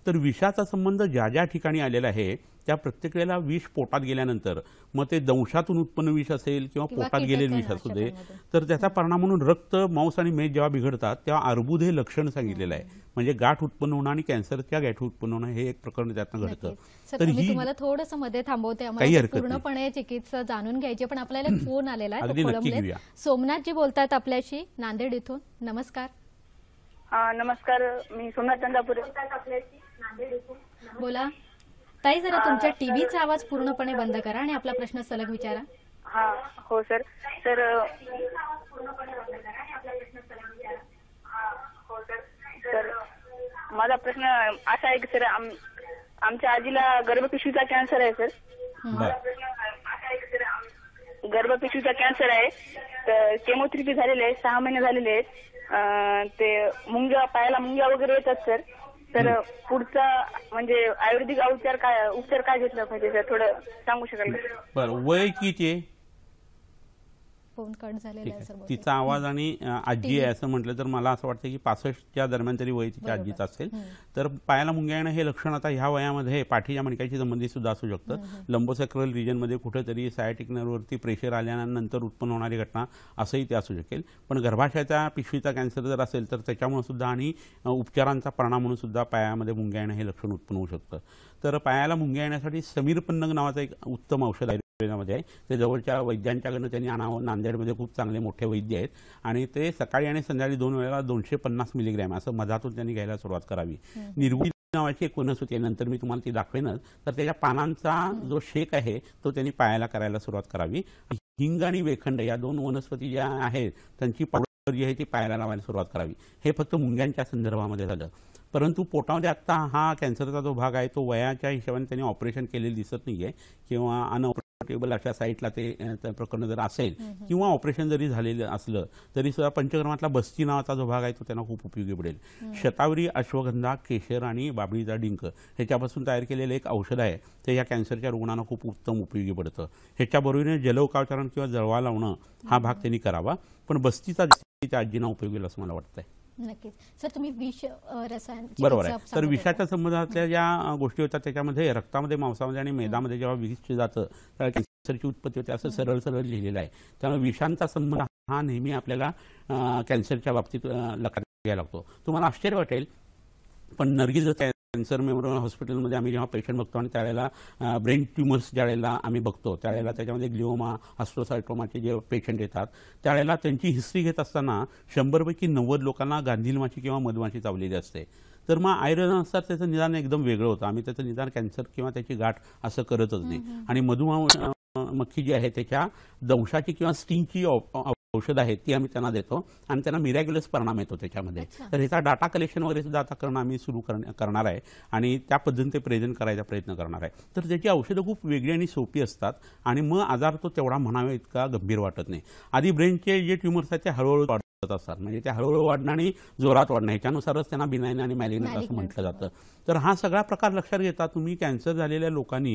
तर विषाचा संबंध ज्या ज्या ठिकाणी आलेला आहे त्या प्रत्येक वेळेला विष पोटात गेल्यानंतर मग ते दंशातून उत्पन्न विष असेल किंवा पोटात गेलेलं विष असू दे तर त्याचा परिणाम म्हणून रक्त मांस आणि मेद जेव्हा बिघडतात तेव्हा अर्बुद हे लक्षण सांगितलेलं आहे म्हणजे गाठ उत्पन्न होणं आणि कॅन्सरच्या गाठी उत्पन्न होणं हे एक प्रकरण त्यातनं घडतं तर ही तुम्हाला थोडस मध्ये थांबवते पूर्णपणे चिकित्सा जाणून घ्यायचे पण आपल्याला फोन आलेला आहे जी बोलतात आपल्याशी नांदेड इथून नमस्कार नमस्कार मी सोमनाथ चंदापुरे बोला ताई जरा तुमच्या टीव्हीचा आवाज पूर्णपणे बंद करा आणि आपला प्रश्न सलग विचारा हा हो सर तर सर माझा प्रश्न असा आहे की सर आमच्या आजीला गर्भपिशवीचा कॅन्सर आहे सर गर्भपिशवीचा कॅन्सर आहे तर केमोथेरपी झालेले आहे सहा महिने झालेले आहेत ते मुंग्या पायाला मुंग्या वगैरे येतात सर तर पुढचा म्हणजे आयुर्वेदिक उपचार काय उपचार काय घेतला पाहिजे सर थोडं सांगू शकाल का बरं वय किती आहे फोन कट झालेला आहे सर तिचा आवाज आणि आजी आहे असं म्हटलं तर मला असं वाटतं की पासष्टच्या दरम्यान तरी वय तिच्या आजीचा असेल तर पायाला मुंग्या येणं हे लक्षण आता ह्या वयामध्ये पाठीच्या मणक्याशी संबंधित सुद्धा असू शकतं लंबोसेक्रल रिजनमध्ये कुठेतरी सायटिक प्रेशर आल्यानंतर उत्पन्न होणारी घटना असंही ते असू शकेल पण गर्भाशयाच्या पिशवीचा कॅन्सर जर असेल तर त्याच्यामुळे सुद्धा आणि उपचारांचा परिणाम म्हणून सुद्धा पायामध्ये मुंग्या येणं हे लक्षण उत्पन्न होऊ शकतं तर पायाला मुंग्या येण्यासाठी समीर पन्नग नावाचं एक उत्तम औषध आहे आहे ते जवळच्या वैद्यांच्याकडनं त्यांनी आणावं नांदेडमध्ये खूप चांगले मोठे वैद्य आहेत आणि ते सकाळी आणि संध्याकाळी दोन वेळेला दोनशे पन्नास मिलीग्रॅम असं मधातून त्यांनी घ्यायला सुरुवात करावी निर्गुण नावाची एक वनस्पती आहे नंतर मी तुम्हाला ती दाखवेनच तर त्याच्या पानांचा जो शेक आहे तो त्यांनी पायाला करायला सुरुवात करावी हिंग आणि वेखंड या दोन वनस्पती ज्या आहेत त्यांची पावडर जी आहे ती पायाला लावायला सुरुवात करावी हे फक्त मुंग्यांच्या संदर्भामध्ये झालं परंतु पोटामध्ये आता हा कॅन्सरचा जो भाग आहे तो वयाच्या हिशोबाने त्यांनी ऑपरेशन केलेलं दिसत नाहीये किंवा अन टेबल अशा साईटला ते प्रकरण जर असेल किंवा ऑपरेशन जरी झालेलं असलं तरी सुद्धा पंचक्रमातला बस्ती नावाचा जो भाग आहे तो त्यांना खूप उपयोगी पडेल शतावरी अश्वगंधा केशर आणि बाबळीचा डिंक ह्याच्यापासून तयार केलेलं एक औषध आहे ते या कॅन्सरच्या रुग्णांना खूप उत्तम उपयोगी पडतं ह्याच्याबरोबरीने जलौकावचारण किंवा जळवा लावणं हा भाग त्यांनी करावा पण बस्तीचा त्या आजींना उपयोगी असं मला वाटतंय बरोबर आहे तर विषाच्या संबंधातल्या ज्या गोष्टी होतात त्याच्यामध्ये रक्तामध्ये मांसामध्ये आणि मैदामध्ये जेव्हा विष जातं त्याला कॅन्सरची उत्पत्ती होते असं सरळ सरळ लिहिलेलं आहे त्यामुळे विषांचा संबंध हा नेहमी आपल्याला कॅन्सरच्या बाबतीत लक्षात घ्यायला लागतो तुम्हाला आश्चर्य वाटेल पण नर्गिस कॅन्सर मेमोरियल हॉस्पिटलमध्ये आम्ही जेव्हा पेशंट बघतो आणि त्यावेळेला ब्रेन ट्युमर्स ज्यावेळेला आम्ही बघतो त्यावेळेला त्याच्यामध्ये ग्लिओमा हॉस्ट्रोसायटोमाचे जे पेशंट येतात त्यावेळेला त्यांची हिस्ट्री घेत असताना शंभरपैकी नव्वद लोकांना गांधीलमाची किंवा मधमाशी चावलेली असते तर मग असतात त्याचं निदान एकदम वेगळं होतं आम्ही त्याचं निदान कॅन्सर किंवा त्याची गाठ असं करतच नाही आणि मधुमा मक्खी जी आहे त्याच्या दंशाची किंवा स्टिंगची औषध आहेत ती आम्ही त्यांना देतो आणि त्यांना मिरॅग्युलस परिणाम येतो त्याच्यामध्ये तर ह्याचा डाटा कलेक्शन वगैरे सुद्धा आता करणं आम्ही सुरू करणार आहे आणि त्या पद्धतीने ते प्रेझेंट करायचा प्रयत्न करणार आहे तर त्याची औषधं खूप वेगळी आणि सोपी असतात आणि मग आजार तो तेवढा म्हणावा इतका गंभीर वाटत नाही आधी ब्रेनचे जे ट्युमर्स आहेत ते हळूहळू असतात म्हणजे ते हळूहळू वाढणं आणि जोरात वाढणं ह्याच्यानुसारच त्यांना बिनाईन आणि मॅलिग्न असं म्हटलं जातं तर हा सगळा प्रकार लक्षात घेता तुम्ही कॅन्सर झालेल्या लोकांनी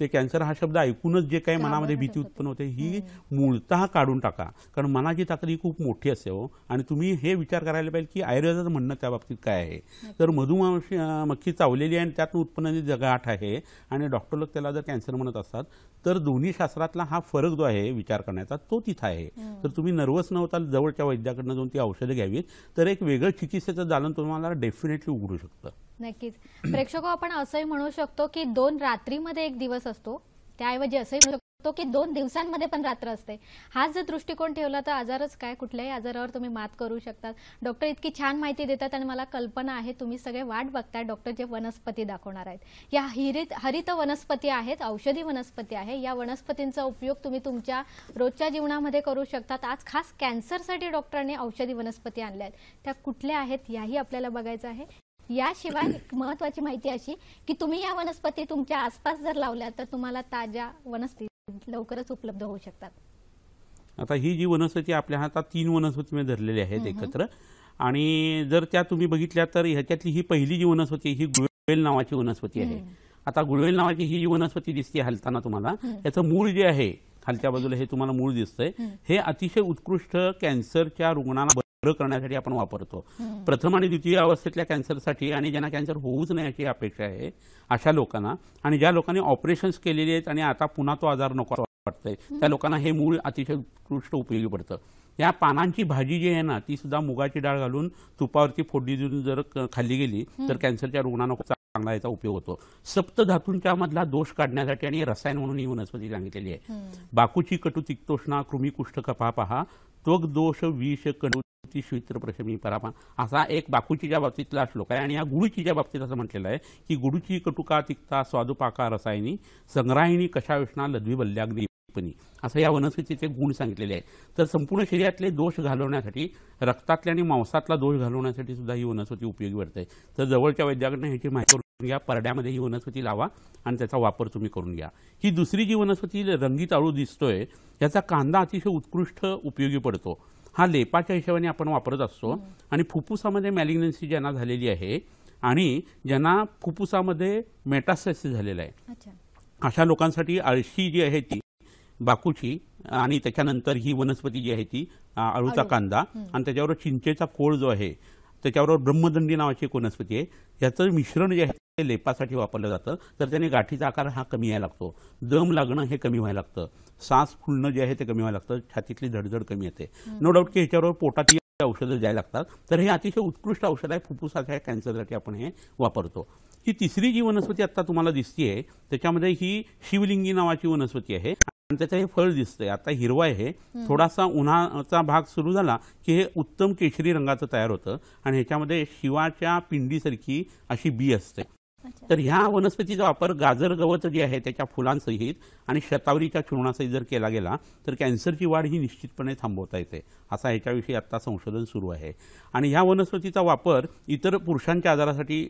ते कॅन्सर हा शब्द ऐकूनच जे काही मनामध्ये भीती उत्पन्न होते ही मूळतः काढून टाका कारण मनाची ताकद ही खूप मोठी असते हो आणि तुम्ही हे विचार करायला पाहिजे की आयुर्वेदाचं म्हणणं त्या बाबतीत काय आहे तर मधुमाश मक्खी चावलेली आहे आणि त्यातून उत्पन्न जगाठ आहे आणि डॉक्टर लोक त्याला जर कॅन्सर म्हणत असतात तर दोन्ही शास्त्रातला हा फरक जो आहे विचार करण्याचा तो तिथं आहे तर तुम्ही नर्वस न होता जवळच्या वैद्याकडे डॉक्टरांकडनं जाऊन ती औषधं घ्यावीत तर एक वेगळं चिकित्सेचं दालन तुम्हाला डेफिनेटली उघडू शकतं नक्कीच प्रेक्षक आपण असंही म्हणू शकतो की दोन रात्रीमध्ये एक दिवस असतो त्याऐवजी असंही तो की दोन दिवसांमध्ये पण रात्र असते हाच जर दृष्टिकोन ठेवला तर आजारच काय कुठल्याही आजारावर तुम्ही मात करू शकतात डॉक्टर इतकी छान माहिती देतात आणि मला कल्पना आहे तुम्ही सगळे वाट बघताय डॉक्टर जे वनस्पती दाखवणार आहेत या हिरित हरित वनस्पती आहेत औषधी वनस्पती आहे या वनस्पतींचा उपयोग तुम्ही तुमच्या रोजच्या जीवनामध्ये करू शकता आज खास कॅन्सरसाठी डॉक्टरांनी औषधी वनस्पती आणल्या आहेत त्या कुठल्या आहेत याही आपल्याला बघायचं आहे याशिवाय महत्वाची माहिती अशी की तुम्ही या वनस्पती तुमच्या आसपास जर लावल्या तर तुम्हाला ताज्या वनस्पती लवकरच उपलब्ध होऊ शकतात आता ही जी वनस्पती आपल्या हातात तीन वनस्पती मी धरलेली आहेत एकत्र आणि जर त्या तुम्ही बघितल्या तर ह्याच्यातली ही पहिली जी वनस्पती ही गुळवेल नावाची वनस्पती आहे आता गुळवेल नावाची ही जी वनस्पती दिसते हलताना तुम्हाला याचं मूळ जे आहे खालच्या बाजूला हे तुम्हाला मूळ दिसतंय हे अतिशय उत्कृष्ट कॅन्सरच्या रुग्णांना करण्यासाठी आपण वापरतो प्रथम आणि द्वितीय अवस्थेतल्या कॅन्सरसाठी आणि ज्यांना कॅन्सर होऊच नाही अशी अपेक्षा आहे अशा लोकांना आणि ज्या लोकांनी ऑपरेशन्स केलेली आहेत आणि आता पुन्हा तो आजार नको वाटतंय त्या लोकांना हे मूळ अतिशय उत्कृष्ट उपयोगी पडतं या पानांची भाजी जी आहे ना ती सुद्धा मुगाची डाळ घालून तुपावरती फोडणी देऊन जर खाल्ली गेली तर कॅन्सरच्या रुग्णांना चांगला याचा उपयोग होतो सप्त धातूंच्या मधला दोष काढण्यासाठी आणि रसायन म्हणून ही वनस्पती सांगितलेली आहे बाकूची कटु तिक्तोष्णा कृमी कुष्ठ कपा पहा त्वग दोष विष कडू ती शुत्र प्रशमी परामा असा एक ज्या बाबतीतला श्लोक आहे आणि या ज्या बाबतीत असं म्हटलेलं आहे की गुडूची कटुका तिक्ता स्वादुपाका रसायनी संग्राहिणी कशाविष्णा लद्वी बल्ल्याग्नी असं या वनस्पतीचे गुण सांगितलेले आहे तर संपूर्ण शरीरातले दोष घालवण्यासाठी रक्तातले आणि मांसातला दोष घालवण्यासाठी सुद्धा ही वनस्पती उपयोगी पडते तर जवळच्या वैद्याकडनं ह्याची माहिती करून घ्या परड्यामध्ये ही वनस्पती लावा आणि त्याचा वापर तुम्ही करून घ्या ही दुसरी जी वनस्पती रंगीत आळू दिसतोय याचा कांदा अतिशय उत्कृष्ट उपयोगी पडतो हा लेपाच्या हिशोबाने आपण वापरत असतो आणि फुफ्फुसामध्ये मॅलिग्नन्सी ज्यांना झालेली आहे आणि ज्यांना फुफ्फुसामध्ये मेटास्टेसिस झालेला आहे अशा लोकांसाठी आळशी जी आहे ती बाकूची आणि त्याच्यानंतर ही वनस्पती जी आहे ती आळूचा कांदा आणि त्याच्यावर चिंचेचा कोळ जो आहे त्याच्यावर ब्रह्मदंडी नावाची एक वनस्पती आहे याचं मिश्रण जे आहे ते लेपासाठी वापरलं जातं तर त्याने गाठीचा आकार हा कमी यायला लागतो दम लागणं हे कमी व्हायला लागतं सांस फुलणं जे आहे ते कमी व्हायला लागतं छातीतली धडधड कमी येते नो डाऊट की ह्याच्याबरोबर पोटातील औषधं द्यायला लागतात तर हे अतिशय उत्कृष्ट औषध आहे फुफ्फुसाच्या कॅन्सरसाठी आपण हे वापरतो ही तिसरी जी वनस्पती आता तुम्हाला दिसतीये त्याच्यामध्ये ही शिवलिंगी नावाची वनस्पती आहे आणि त्याचं हे फळ दिसतंय आता हिरवा आहे थोडासा उन्हाचा भाग सुरू झाला की हे उत्तम केशरी रंगाचं तयार होतं आणि ह्याच्यामध्ये शिवाच्या पिंडीसारखी अशी बी असते तर ह्या वनस्पतीचा वापर गाजर गवत जे आहे त्याच्या फुलांसहित आणि शतावरीच्या चूर्णासहित जर केला गेला तर कॅन्सरची वाढ ही निश्चितपणे थांबवता येते असा ह्याच्याविषयी आत्ता संशोधन सुरू आहे आणि ह्या वनस्पतीचा वापर इतर पुरुषांच्या आजारासाठी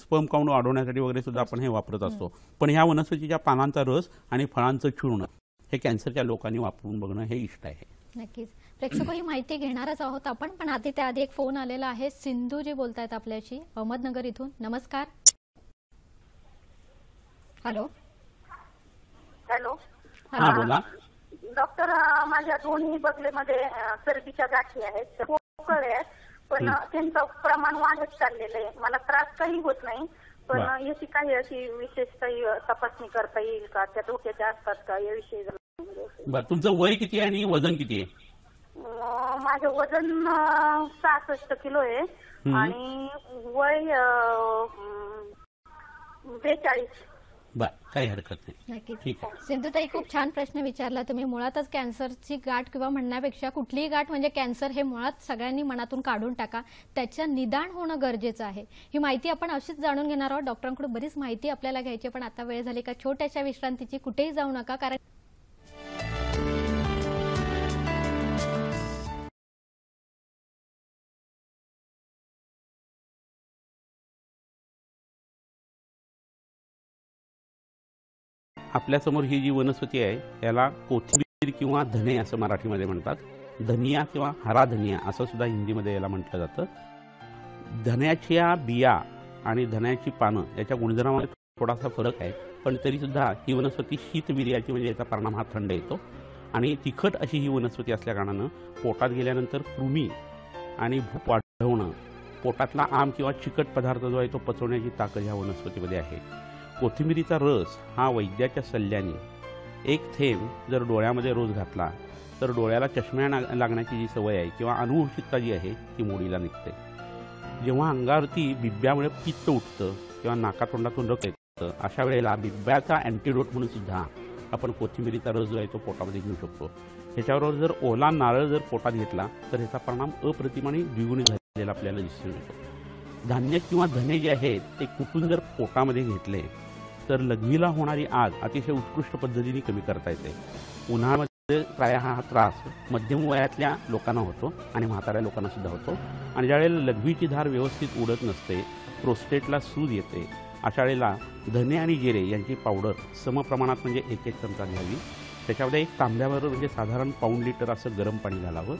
स्पम काउंट वाढवण्यासाठी वगैरे सुद्धा आपण हे वापरत असतो पण ह्या वनस्पतीच्या पानांचा रस आणि फळांचं चूर्ण हे कॅन्सरच्या लोकांनी वापरून बघणं हे इष्ट आहे नक्कीच प्रेक्षक ही माहिती घेणारच आहोत आपण पण आधी त्याआधी एक फोन आलेला आहे सिंधू जी बोलतायत आपल्याशी अहमदनगर इथून नमस्कार हॅलो हॅलो हा बोला डॉक्टर माझ्या दोन्ही मध्ये सर्दीच्या गाठी आहेत पोकळ पण त्यांचं प्रमाण वाढत चाललेलं आहे मला त्रास काही होत नाही पण याची काही अशी विशेष काही तपासणी करता येईल का त्या धोक्याच्या असतात का याविषयी बरं तुमचं वय किती आहे आणि वजन किती आहे माझं वजन सहासष्ट किलो आहे आणि वय बेचाळीस काही हरकत नाही सिंधुताई खूप छान प्रश्न विचारला तुम्ही मुळातच कॅन्सरची गाठ किंवा म्हणण्यापेक्षा कुठलीही गाठ म्हणजे कॅन्सर हे मुळात सगळ्यांनी मनातून काढून टाका त्याचं निदान होणं गरजेचं आहे ही माहिती आपण अशीच जाणून घेणार आहोत डॉक्टरांकडून बरीच माहिती आपल्याला घ्यायची पण आता वेळ झाली का छोट्याशा विश्रांतीची कुठेही जाऊ नका कारण आपल्यासमोर ही जी वनस्पती आहे याला कोथिंबीर किंवा धने असं मराठीमध्ये म्हणतात धनिया किंवा हरा धनिया असं सुद्धा हिंदीमध्ये याला म्हटलं जातं धन्याच्या बिया आणि धन्याची पानं याच्या गुणधर्मामध्ये थोडासा फरक आहे पण तरीसुद्धा ही वनस्पती शीतविर्याची म्हणजे याचा परिणाम हा थंड येतो आणि तिखट अशी ही वनस्पती असल्याकारणानं पोटात गेल्यानंतर कृमी आणि भूक वाढवणं पोटातला आम किंवा चिकट पदार्थ जो आहे तो पचवण्याची ताकद ह्या वनस्पतीमध्ये आहे कोथिंबिरीचा रस हा वैद्याच्या सल्ल्याने एक थेंब जर डोळ्यामध्ये रोज घातला तर डोळ्याला चष्म्या लागण्याची जी सवय आहे किंवा अनुवंशिकता जी आहे ती मोडीला निघते जेव्हा अंगावरती बिब्यामुळे पित्त उठतं किंवा नाकातोंडातून रक्त येतं अशा वेळेला बिब्याचा अँटीडोट म्हणून सुद्धा आपण कोथिंबिरीचा रस जो आहे तो पोटामध्ये घेऊ शकतो ह्याच्याबरोबर जर ओला नारळ जर पोटात घेतला तर ह्याचा परिणाम अप्रतिम आणि झालेला आपल्याला दिसून येतो धान्य किंवा धने जे आहेत ते कुठून जर पोटामध्ये घेतले तर लघवीला होणारी आग अतिशय उत्कृष्ट पद्धतीने कमी करता येते उन्हाळ्यामध्ये प्राय हा त्रास मध्यम वयातल्या लोकांना होतो आणि म्हाताऱ्या लोकांना सुद्धा होतो आणि ज्यावेळेला लघवीची धार व्यवस्थित उडत नसते प्रोस्टेटला सूज येते अशा वेळेला धने आणि जिरे यांची पावडर समप्रमाणात म्हणजे एक एक चमचा घ्यावी त्याच्यामध्ये एक तांब्याबरोबर म्हणजे साधारण पाऊण लिटर असं गरम पाणी घालावं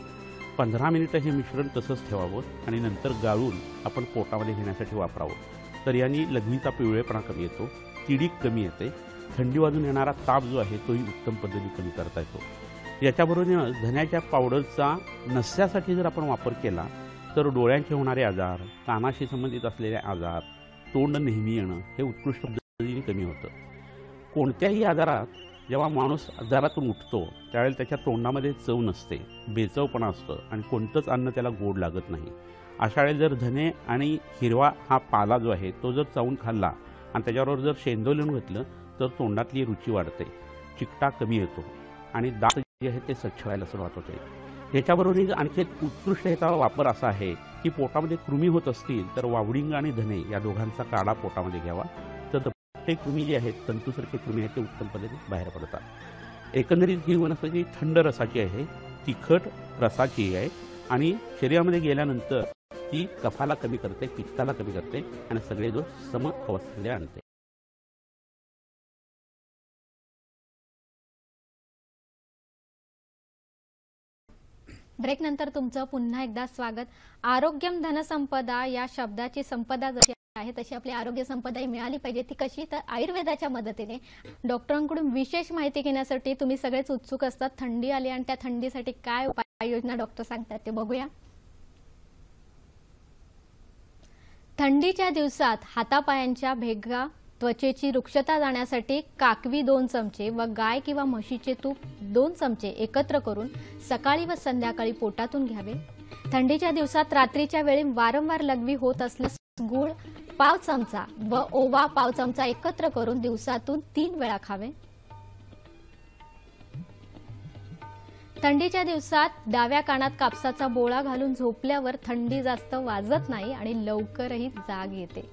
पंधरा मिनिटं हे मिश्रण तसंच ठेवावं आणि नंतर गाळून आपण पोटामध्ये घेण्यासाठी वापरावं तर यांनी लघवीचा पिवळेपणा कमी येतो किडीक कमी येते थंडी वाजून येणारा ताप जो आहे तोही उत्तम पद्धतीने कमी करता येतो याच्याबरोबर धन्याच्या पावडरचा नस्यासाठी जर आपण वापर केला तर डोळ्यांचे होणारे आजार कानाशी संबंधित असलेले आजार तोंड नेहमी येणं हे उत्कृष्ट पद्धतीने कमी होतं कोणत्याही आजारात जेव्हा माणूस आजारातून उठतो त्यावेळेला त्याच्या तोंडामध्ये चव नसते बेचवपणा असतं आणि कोणतंच अन्न त्याला गोड लागत नाही अशा वेळेला जर धने आणि हिरवा हा पाला जो आहे तो जर चावून खाल्ला आणि त्याच्याबरोबर जर शेंदोलन घेतलं तर तोंडातली रुची वाढते चिकटा कमी येतो आणि दात जे आहे ते स्वच्छ व्हायला सुरुवात होते ह्याच्याबरोबर आणखी एक उत्कृष्ट ह्याचा वापर असा आहे की पोटामध्ये कृमी होत असतील तर वावडिंग आणि धने या दोघांचा काढा पोटामध्ये घ्यावा तर ते कृमी जे आहेत तंतूसारखे कृमी आहेत ते उत्तम पद्धतीने बाहेर पडतात एकंदरीत ही वनस्पती थंड रसाची आहे तिखट रसाची आहे आणि शरीरामध्ये गेल्यानंतर ती कफाला कमी करते पित्ताला कमी करते आणि सगळे जो सम अवस्थेला आणते ब्रेक नंतर तुमचं पुन्हा एकदा स्वागत आरोग्यम धनसंपदा या शब्दाची संपदा जशी आहे तशी आपली आरोग्य संपदा मिळाली पाहिजे ती कशी तर आयुर्वेदाच्या मदतीने डॉक्टरांकडून विशेष माहिती घेण्यासाठी तुम्ही सगळेच उत्सुक असतात थंडी आली आणि त्या थंडीसाठी काय उपाययोजना डॉक्टर सांगतात ते बघूया थंडीच्या दिवसात हातापायांच्या भेगा त्वचेची रुक्षता जाण्यासाठी काकवी दोन चमचे व गाय किंवा म्हशीचे तूप दोन चमचे एकत्र करून सकाळी व संध्याकाळी पोटातून घ्यावे थंडीच्या दिवसात रात्रीच्या वेळी वारंवार लघवी होत असल्यास गुळ पाव चमचा व ओवा पाव चमचा एकत्र करून दिवसातून तीन वेळा खावे थंडीच्या दिवसात डाव्या कानात कापसाचा बोळा घालून झोपल्यावर थंडी जास्त वाजत नाही आणि लवकरही जाग येते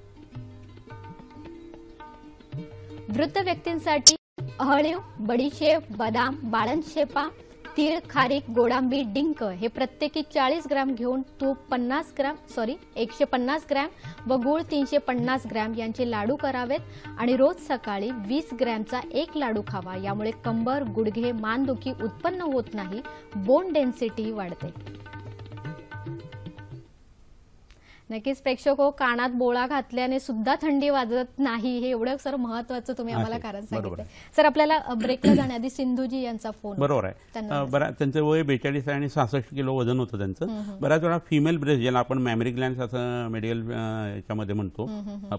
वृद्ध व्यक्तींसाठी अहळीव बडीशेप बदाम बाळनशेपा तीळ खारीक गोडांबी डिंक हे प्रत्येकी चाळीस ग्रॅम घेऊन तूप पन्नास ग्रॅम सॉरी एकशे पन्नास ग्रॅम व गूळ तीनशे पन्नास ग्रॅम यांचे लाडू करावेत आणि रोज सकाळी वीस ग्रॅमचा एक लाडू खावा यामुळे कंबर गुडघे मानदुखी उत्पन्न होत नाही बोन डेन्सिटी वाढते नक्कीच प्रेक्षक हो कानात बोळा घातल्याने सुद्धा थंडी वाजत नाही हे एवढं सर महत्वाचं तुम्ही आम्हाला कारण सांगितलं सर आपल्याला ब्रेकला जाण्याआधी सिंधूजी यांचा फोन बरोबर आहे त्यांचं वय बेचाळीस आणि सहासष्ट किलो वजन होतं त्यांचं बऱ्याच वेळा फिमेल ब्रेस्ट ज्याला आपण मॅमरी ग्लॅन्स असं मेडिकल याच्यामध्ये म्हणतो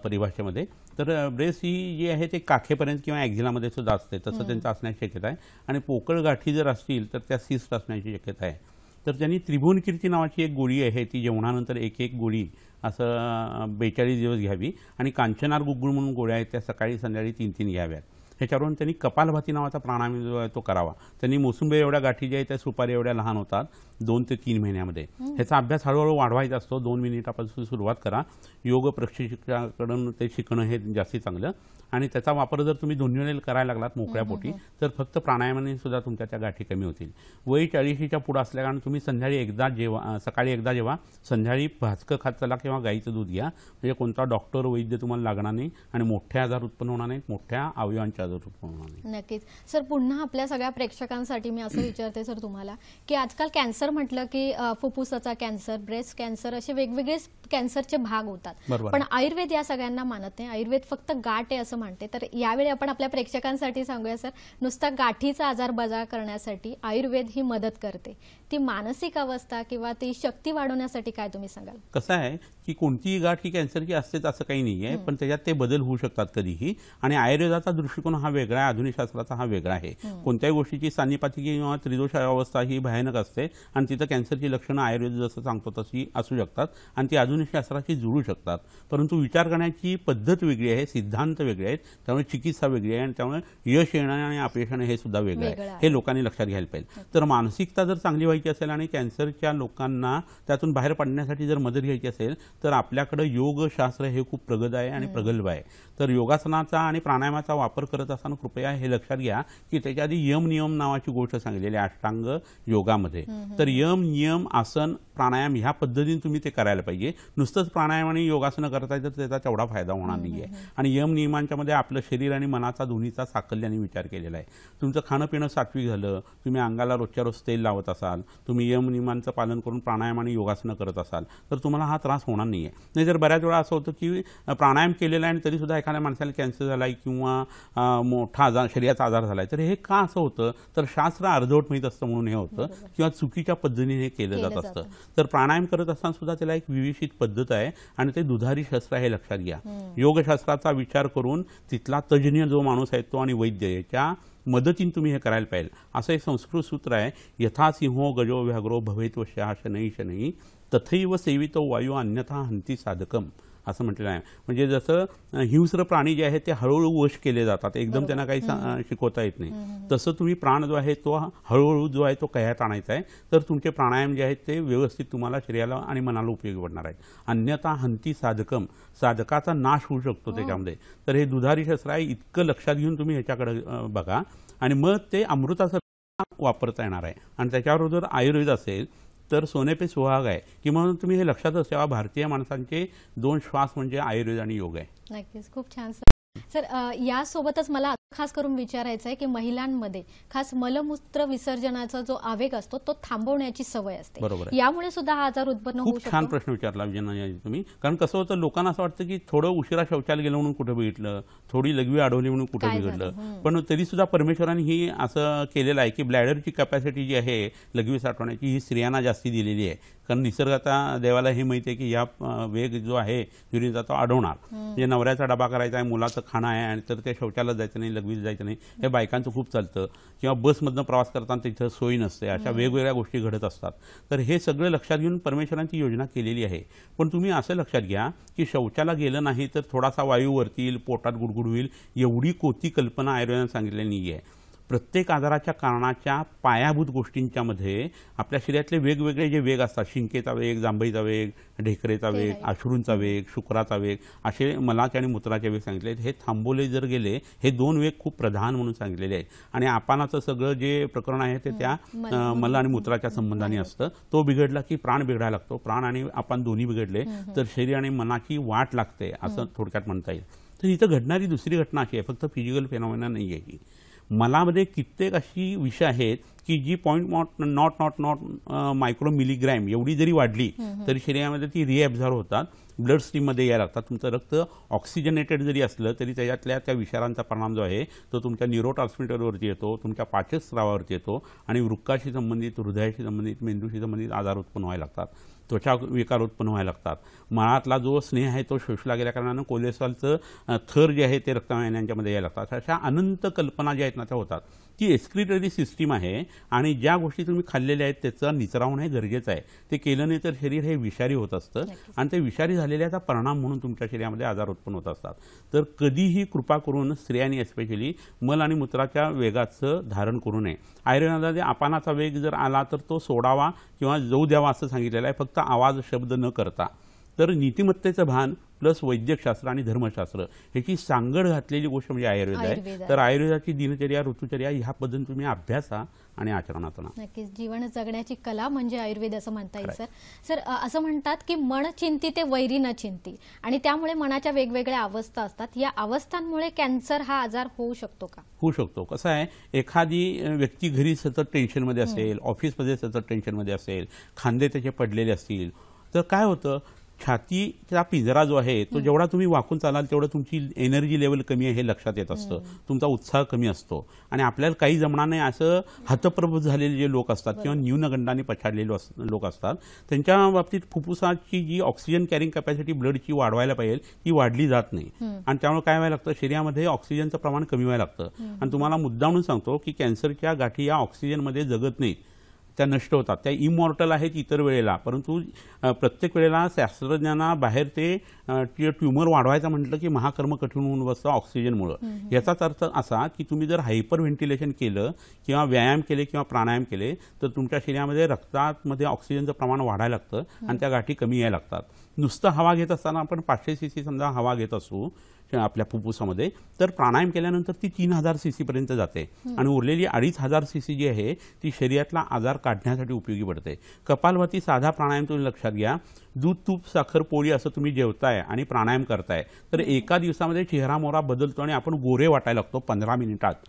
परिभाषेमध्ये तर ब्रेस्ट ही जी आहे ते काखेपर्यंत किंवा एक्झिलामध्ये सुद्धा असते तसं त्यांचं असण्याची शक्यता आहे आणि पोकळ गाठी जर असतील तर त्या सिस्ट असण्याची शक्यता आहे तर त्यांनी त्रिभुवन कीर्ती नावाची एक गोळी आहे ती जेवणानंतर एक एक गोळी असं बेचाळीस दिवस घ्यावी आणि कांचनार गुगुळ म्हणून गोळ्या आहेत त्या सकाळी संध्याकाळी तीन तीन घ्याव्यात ह्याच्यावरून त्यांनी कपालभाती नावाचा प्राणायाम जो आहे तो करावा त्यांनी मोसुंबी एवढ्या गाठी ज्या आहे त्या सुपारी एवढ्या लहान होतात दोन ते तीन महिन्यामध्ये ह्याचा अभ्यास हळूहळू वाढवायचा असतो दोन मिनिटापासून सुरुवात करा योग प्रशिक्षकाकडून ते शिकणं हे जास्ती चांगलं आणि त्याचा वापर जर तुम्ही दोन्ही वेळेला करायला लागलात मोकळ्या पोटी तर फक्त प्राणायामाने सुद्धा तुमच्या त्या गाठी कमी होतील वय चाळीशीच्या पुढं असल्याकारण तुम्ही संध्याकाळी एकदा जेव्हा सकाळी एकदा जेव्हा संध्याकाळी भाजकं खात चला किंवा गाईचं दूध घ्या म्हणजे कोणता डॉक्टर वैद्य तुम्हाला लागणार नाही आणि मोठ्या आजार उत्पन्न होणार नाहीत मोठ्या अवयवांच्या नक्कीच सर पुन्हा आपल्या सगळ्या प्रेक्षकांसाठी मी असं विचारते सर तुम्हाला की आजकाल कॅन्सर म्हटलं की फुफ्फुसाचा कॅन्सर ब्रेस्ट कॅन्सर असे वेगवेगळे कॅन्सरचे भाग होतात पण आयुर्वेद या सगळ्यांना मानत नाही आयुर्वेद फक्त गाठ आहे असं मानते तर यावेळी आपण आपल्या प्रेक्षकांसाठी सांगूया सर नुसता गाठीचा आजार बजा करण्यासाठी आयुर्वेद ही मदत करते ती मानसिक अवस्था किंवा ती शक्ती वाढवण्यासाठी काय तुम्ही सांगाल कसं आहे की कोणतीही गाठ ही कॅन्सरची असतेच असं काही नाही आहे पण त्याच्यात ते बदल होऊ शकतात कधीही आणि आयुर्वेदाचा दृष्टिकोन हा वेगळा आहे आधुनिक शास्त्राचा हा वेगळा आहे कोणत्याही गोष्टीची सानिपाती किंवा त्रिदोष अवस्था ही भयानक असते आणि तिथं कॅन्सरची लक्षणं आयुर्वेद जसं सांगतो तशी असू शकतात आणि ती अजून अधुनिकशास्त्राशी जुळू शकतात परंतु विचार करण्याची पद्धत वेगळी आहे सिद्धांत वेगळे आहेत त्यामुळे चिकित्सा वेगळी आहे आणि त्यामुळे यश येणं आणि अपयश हे सुद्धा वेगळं आहे हे लोकांनी लक्षात घ्यायला पाहिजे तर मानसिकता जर चांगली व्हायची असेल आणि कॅन्सरच्या लोकांना त्यातून बाहेर पडण्यासाठी जर मदत घ्यायची असेल तर आपल्याकडे योगशास्त्र हे खूप प्रगत आहे आणि प्रगल्भ आहे तर योगासनाचा आणि प्राणायामाचा वापर करत असताना कृपया हे लक्षात घ्या की त्याच्या आधी यम नियम नावाची गोष्ट सांगितलेली अष्टांग योगामध्ये तर यम नियम आसन प्राणायाम ह्या पद्धतीने तुम्ही ते करायला पाहिजे नुसतंच प्राणायाम आणि योगासनं करताय तर त्याचा तेवढा फायदा होणार नाही आहे आणि यम नियमांच्यामध्ये आपलं शरीर आणि मनाचा दोन्हीचा साकल्याने विचार केलेला आहे तुमचं खाणं पिणं सात्विक झालं तुम्ही अंगाला रोजच्या रोज तेल लावत असाल तुम्ही यम नियमांचं पालन करून प्राणायाम आणि योगासनं करत असाल तर तुम्हाला हा त्रास होणार नाही आहे नाही जर बऱ्याच वेळा असं होतं की प्राणायाम केलेला आहे आणि तरीसुद्धा एखाद्या माणसाला कॅन्सर झाला आहे किंवा मोठा आजार शरीराचा आजार झाला तर हे का असं होतं तर शास्त्र अर्धवट माहीत असतं म्हणून हे होतं किंवा चुकीच्या पद्धतीने हे केलं जात असतं तर प्राणायाम करत असताना सुद्धा त्याला एक विविषित पद्धत आहे आणि ते दुधारी शस्त्र हे लक्षात घ्या योगशास्त्राचा विचार करून तिथला तज्ज्ञ जो माणूस आहे तो आणि वैद्य याच्या मदतीने तुम्ही हे करायला पाहिजे असं एक संस्कृत सूत्र आहे यथा सिंहो गजो व्याघ्रो भवेत व शहा शनई शनई तथैव सेवितो वायू अन्यथा हंती साधकम असं म्हटलेलं आहे म्हणजे जसं हिंस्र प्राणी जे आहेत ते हळूहळू वश केले जातात एकदम त्यांना काही शिकवता येत नाही तसं तुम्ही प्राण जो आहे तो हळूहळू जो आहे तो कह्यात आणायचा आहे तर तुमचे प्राणायाम जे आहेत ते व्यवस्थित तुम्हाला शरीराला आणि मनाला उपयोगी पडणार आहे अन्यथा हंती साधकम साधकाचा नाश होऊ शकतो हो. त्याच्यामध्ये तर हे दुधारी शस्त्र आहे इतकं लक्षात घेऊन तुम्ही ह्याच्याकडे बघा आणि मग ते अमृताचं वापरता येणार आहे आणि त्याच्यावर जर आयुर्वेद असेल तर सोनेपे सुहाग आहे की म्हणून तुम्ही हे लक्षातच ठेवा भारतीय माणसांचे दोन श्वास म्हणजे आयुर्वेद आणि योग आहे नक्कीच खूप छान सर यासोबतच मला खास करून विचारायचं आहे की महिलांमध्ये खास मलमूत्र विसर्जनाचा जो आवेग असतो तो थांबवण्याची सवय असते बरोबर यामुळे सुद्धा हा आजार उत्पन्न होऊ छान प्रश्न विचारला तुम्ही कारण कसं होतं लोकांना असं वाटतं की थोडं उशिरा शौचालय गेलं म्हणून कुठे बघितलं थोडी लघवी अडवली म्हणून कुठे बिघडलं पण तरी सुद्धा परमेश्वराने ही असं केलेलं आहे की ब्लॅडरची कॅपॅसिटी जी आहे लघवी साठवण्याची ही स्त्रियांना जास्ती दिलेली आहे कारण निसर्गाचा देवाला हे माहिती आहे की या वेग जो आहे युरिनचा तो आढवणार म्हणजे नवऱ्याचा डबा करायचा आहे मुलाचं खाणं आहे आणि तर ते शौचालय जायचं नाही लघवीला जायचं नाही हे बायकांचं खूप चालतं किंवा बसमधनं प्रवास करताना तिथं सोयी नसते अशा वेगवेगळ्या गोष्टी घडत असतात तर हे सगळं लक्षात घेऊन परमेश्वरांची योजना केलेली आहे पण तुम्ही असं लक्षात घ्या की शौचाला गेलं नाही तर थोडासा वायू वरतील पोटात गुडगुड होईल एवढी कोती कल्पना आयुर्वेदानं सांगितलेली नाही आहे प्रत्येक आजाराच्या कारणाच्या पायाभूत गोष्टींच्यामध्ये आपल्या शरीरातले वेगवेगळे जे वेग असतात शिंकेचा वेग जांभईचा वेग ढेकरेचा वेग अश्रूंचा वेग शुक्राचा वेग असे मलाचे आणि मूत्राचे वेग सांगितले हे थांबवले जर गेले हे दोन वेग खूप प्रधान म्हणून सांगितलेले आहेत आणि आपणाचं सगळं जे प्रकरण आहे ते त्या मला आणि मूत्राच्या संबंधाने असतं तो बिघडला की प्राण बिघडायला लागतो प्राण आणि आपण दोन्ही बिघडले तर शरीर आणि मनाची वाट लागते असं थोडक्यात म्हणता येईल तर इथं घडणारी दुसरी घटना अशी आहे फक्त फिजिकल फेनॉमिना नाही आहे की मलामध्ये कित्येक अशी विषय आहेत की जी point nought nought nought nought micro milligram एवढी जरी वाढली तरी शरीरामध्ये ती रिॲब्झॉर्व होतात ब्लड स्ट्रीममध्ये यायला लागतात तुमचं रक्त ऑक्सिजनेटेड जरी असलं तरी त्याच्यातल्या त्या विषारांचा परिणाम जो आहे तो तुमच्या न्यूरो येतो तुमच्या पाचक स्रावावरती येतो आणि वृक्काशी संबंधित हृदयाशी संबंधित मेंदूशी संबंधित आजार उत्पन्न व्हायला लागतात त्वचा विकार उत्पन्न व्हायला लागतात मळातला जो स्नेह आहे तो शोषला गेल्या कारणानं कोलेस्ट्रॉलचं थर जे आहे ते रक्तवाहिन्यांच्यामध्ये यायला लागतात अशा अनंत कल्पना ज्या आहेत ना त्या होतात ती एस्क्रिटरी सिस्टीम आहे आणि ज्या गोष्टी तुम्ही खाल्लेल्या आहेत त्याचा निचरा होणं हे गरजेचं आहे ते केलं नाही तर शरीर हे विषारी होत असतं आणि ते विषारी झालेल्याचा परिणाम म्हणून तुमच्या शरीरामध्ये आजार उत्पन्न होत असतात तर कधीही कृपा करून स्त्रियांनी एस्पेशली मल आणि मूत्राच्या वेगाचं धारण करू नये आयुर्वेदामध्ये आपानाचा वेग जर आला तर तो सोडावा किंवा जाऊ द्यावा असं सांगितलेलं आहे फक्त आवाज शब्द न करता तर नीतिमत्तेचं भान प्लस वैद्यकशास्त्र आणि धर्मशास्त्र ह्याची सांगड घातलेली गोष्ट म्हणजे आयुर्वेद आहे तर आयुर्वेदाची दिनचर्या ऋतुचर्या ह्या पद्धती तुम्ही अभ्यासा आणि आचरणात नक्कीच जीवन जगण्याची कला म्हणजे आयुर्वेद असं म्हणता येईल सर सर असं म्हणतात की मन चिंती ते वैरी न चिंती आणि त्यामुळे मनाच्या वेगवेगळ्या अवस्था असतात या अवस्थांमुळे कॅन्सर हा आजार होऊ शकतो का होऊ शकतो कसं आहे एखादी व्यक्ती घरी सतत टेन्शनमध्ये असेल ऑफिसमध्ये सतत टेन्शनमध्ये असेल खांदे त्याचे पडलेले असतील तर काय होतं छातीचा पिंजरा जो आहे तो जेवढा तुम्ही वाकून चालाल तेवढं तुमची एनर्जी लेवल कमी आहे हे लक्षात येत असतं तुमचा उत्साह कमी असतो आणि आपल्याला काही जमणार नाही असं हतप्रभ झालेले जे लोक असतात किंवा न्यूनगंडाने पछाडलेले लोक असतात त्यांच्या बाबतीत फुफ्फुसाची जी ऑक्सिजन कॅरिंग कॅपॅसिटी ब्लडची वाढवायला पाहिजे ती वाढली जात नाही आणि त्यामुळे काय व्हायला लागतं शरीरामध्ये ऑक्सिजनचं प्रमाण कमी व्हायला लागतं आणि तुम्हाला मुद्दा म्हणून सांगतो की कॅन्सरच्या गाठी या ऑक्सिजनमध्ये जगत नाहीत त्या नष्ट होतात त्या इमॉर्टल आहेत इतर वेळेला परंतु प्रत्येक वेळेला शास्त्रज्ञांना बाहेर ते ट्युमर वाढवायचं म्हटलं की महाकर्म कठीण होऊन बसतं ऑक्सिजनमुळं याचाच अर्थ असा की तुम्ही जर हायपर व्हेंटिलेशन केलं किंवा व्यायाम केले किंवा प्राणायाम केले तर तुमच्या शरीरामध्ये रक्तामध्ये ऑक्सिजनचं प्रमाण वाढायला लागतं आणि त्या गाठी कमी यायला लागतात नुसतं हवा घेत असताना आपण पाचशे सी सी समजा हवा घेत असू आपल्या फुफ्फुसामध्ये तर प्राणायाम केल्यानंतर ती तीन हजार सी सीपर्यंत जाते आणि उरलेली अडीच हजार सी सी जी आहे ती शरीरातला आजार काढण्यासाठी उपयोगी पडते कपालभाती साधा प्राणायाम तुम्ही लक्षात घ्या दूध तूप साखर पोळी असं तुम्ही जेवताय आणि प्राणायाम करताय तर एका दिवसामध्ये चेहरा मोहरा बदलतो आणि आपण गोरे वाटायला लागतो पंधरा मिनिटात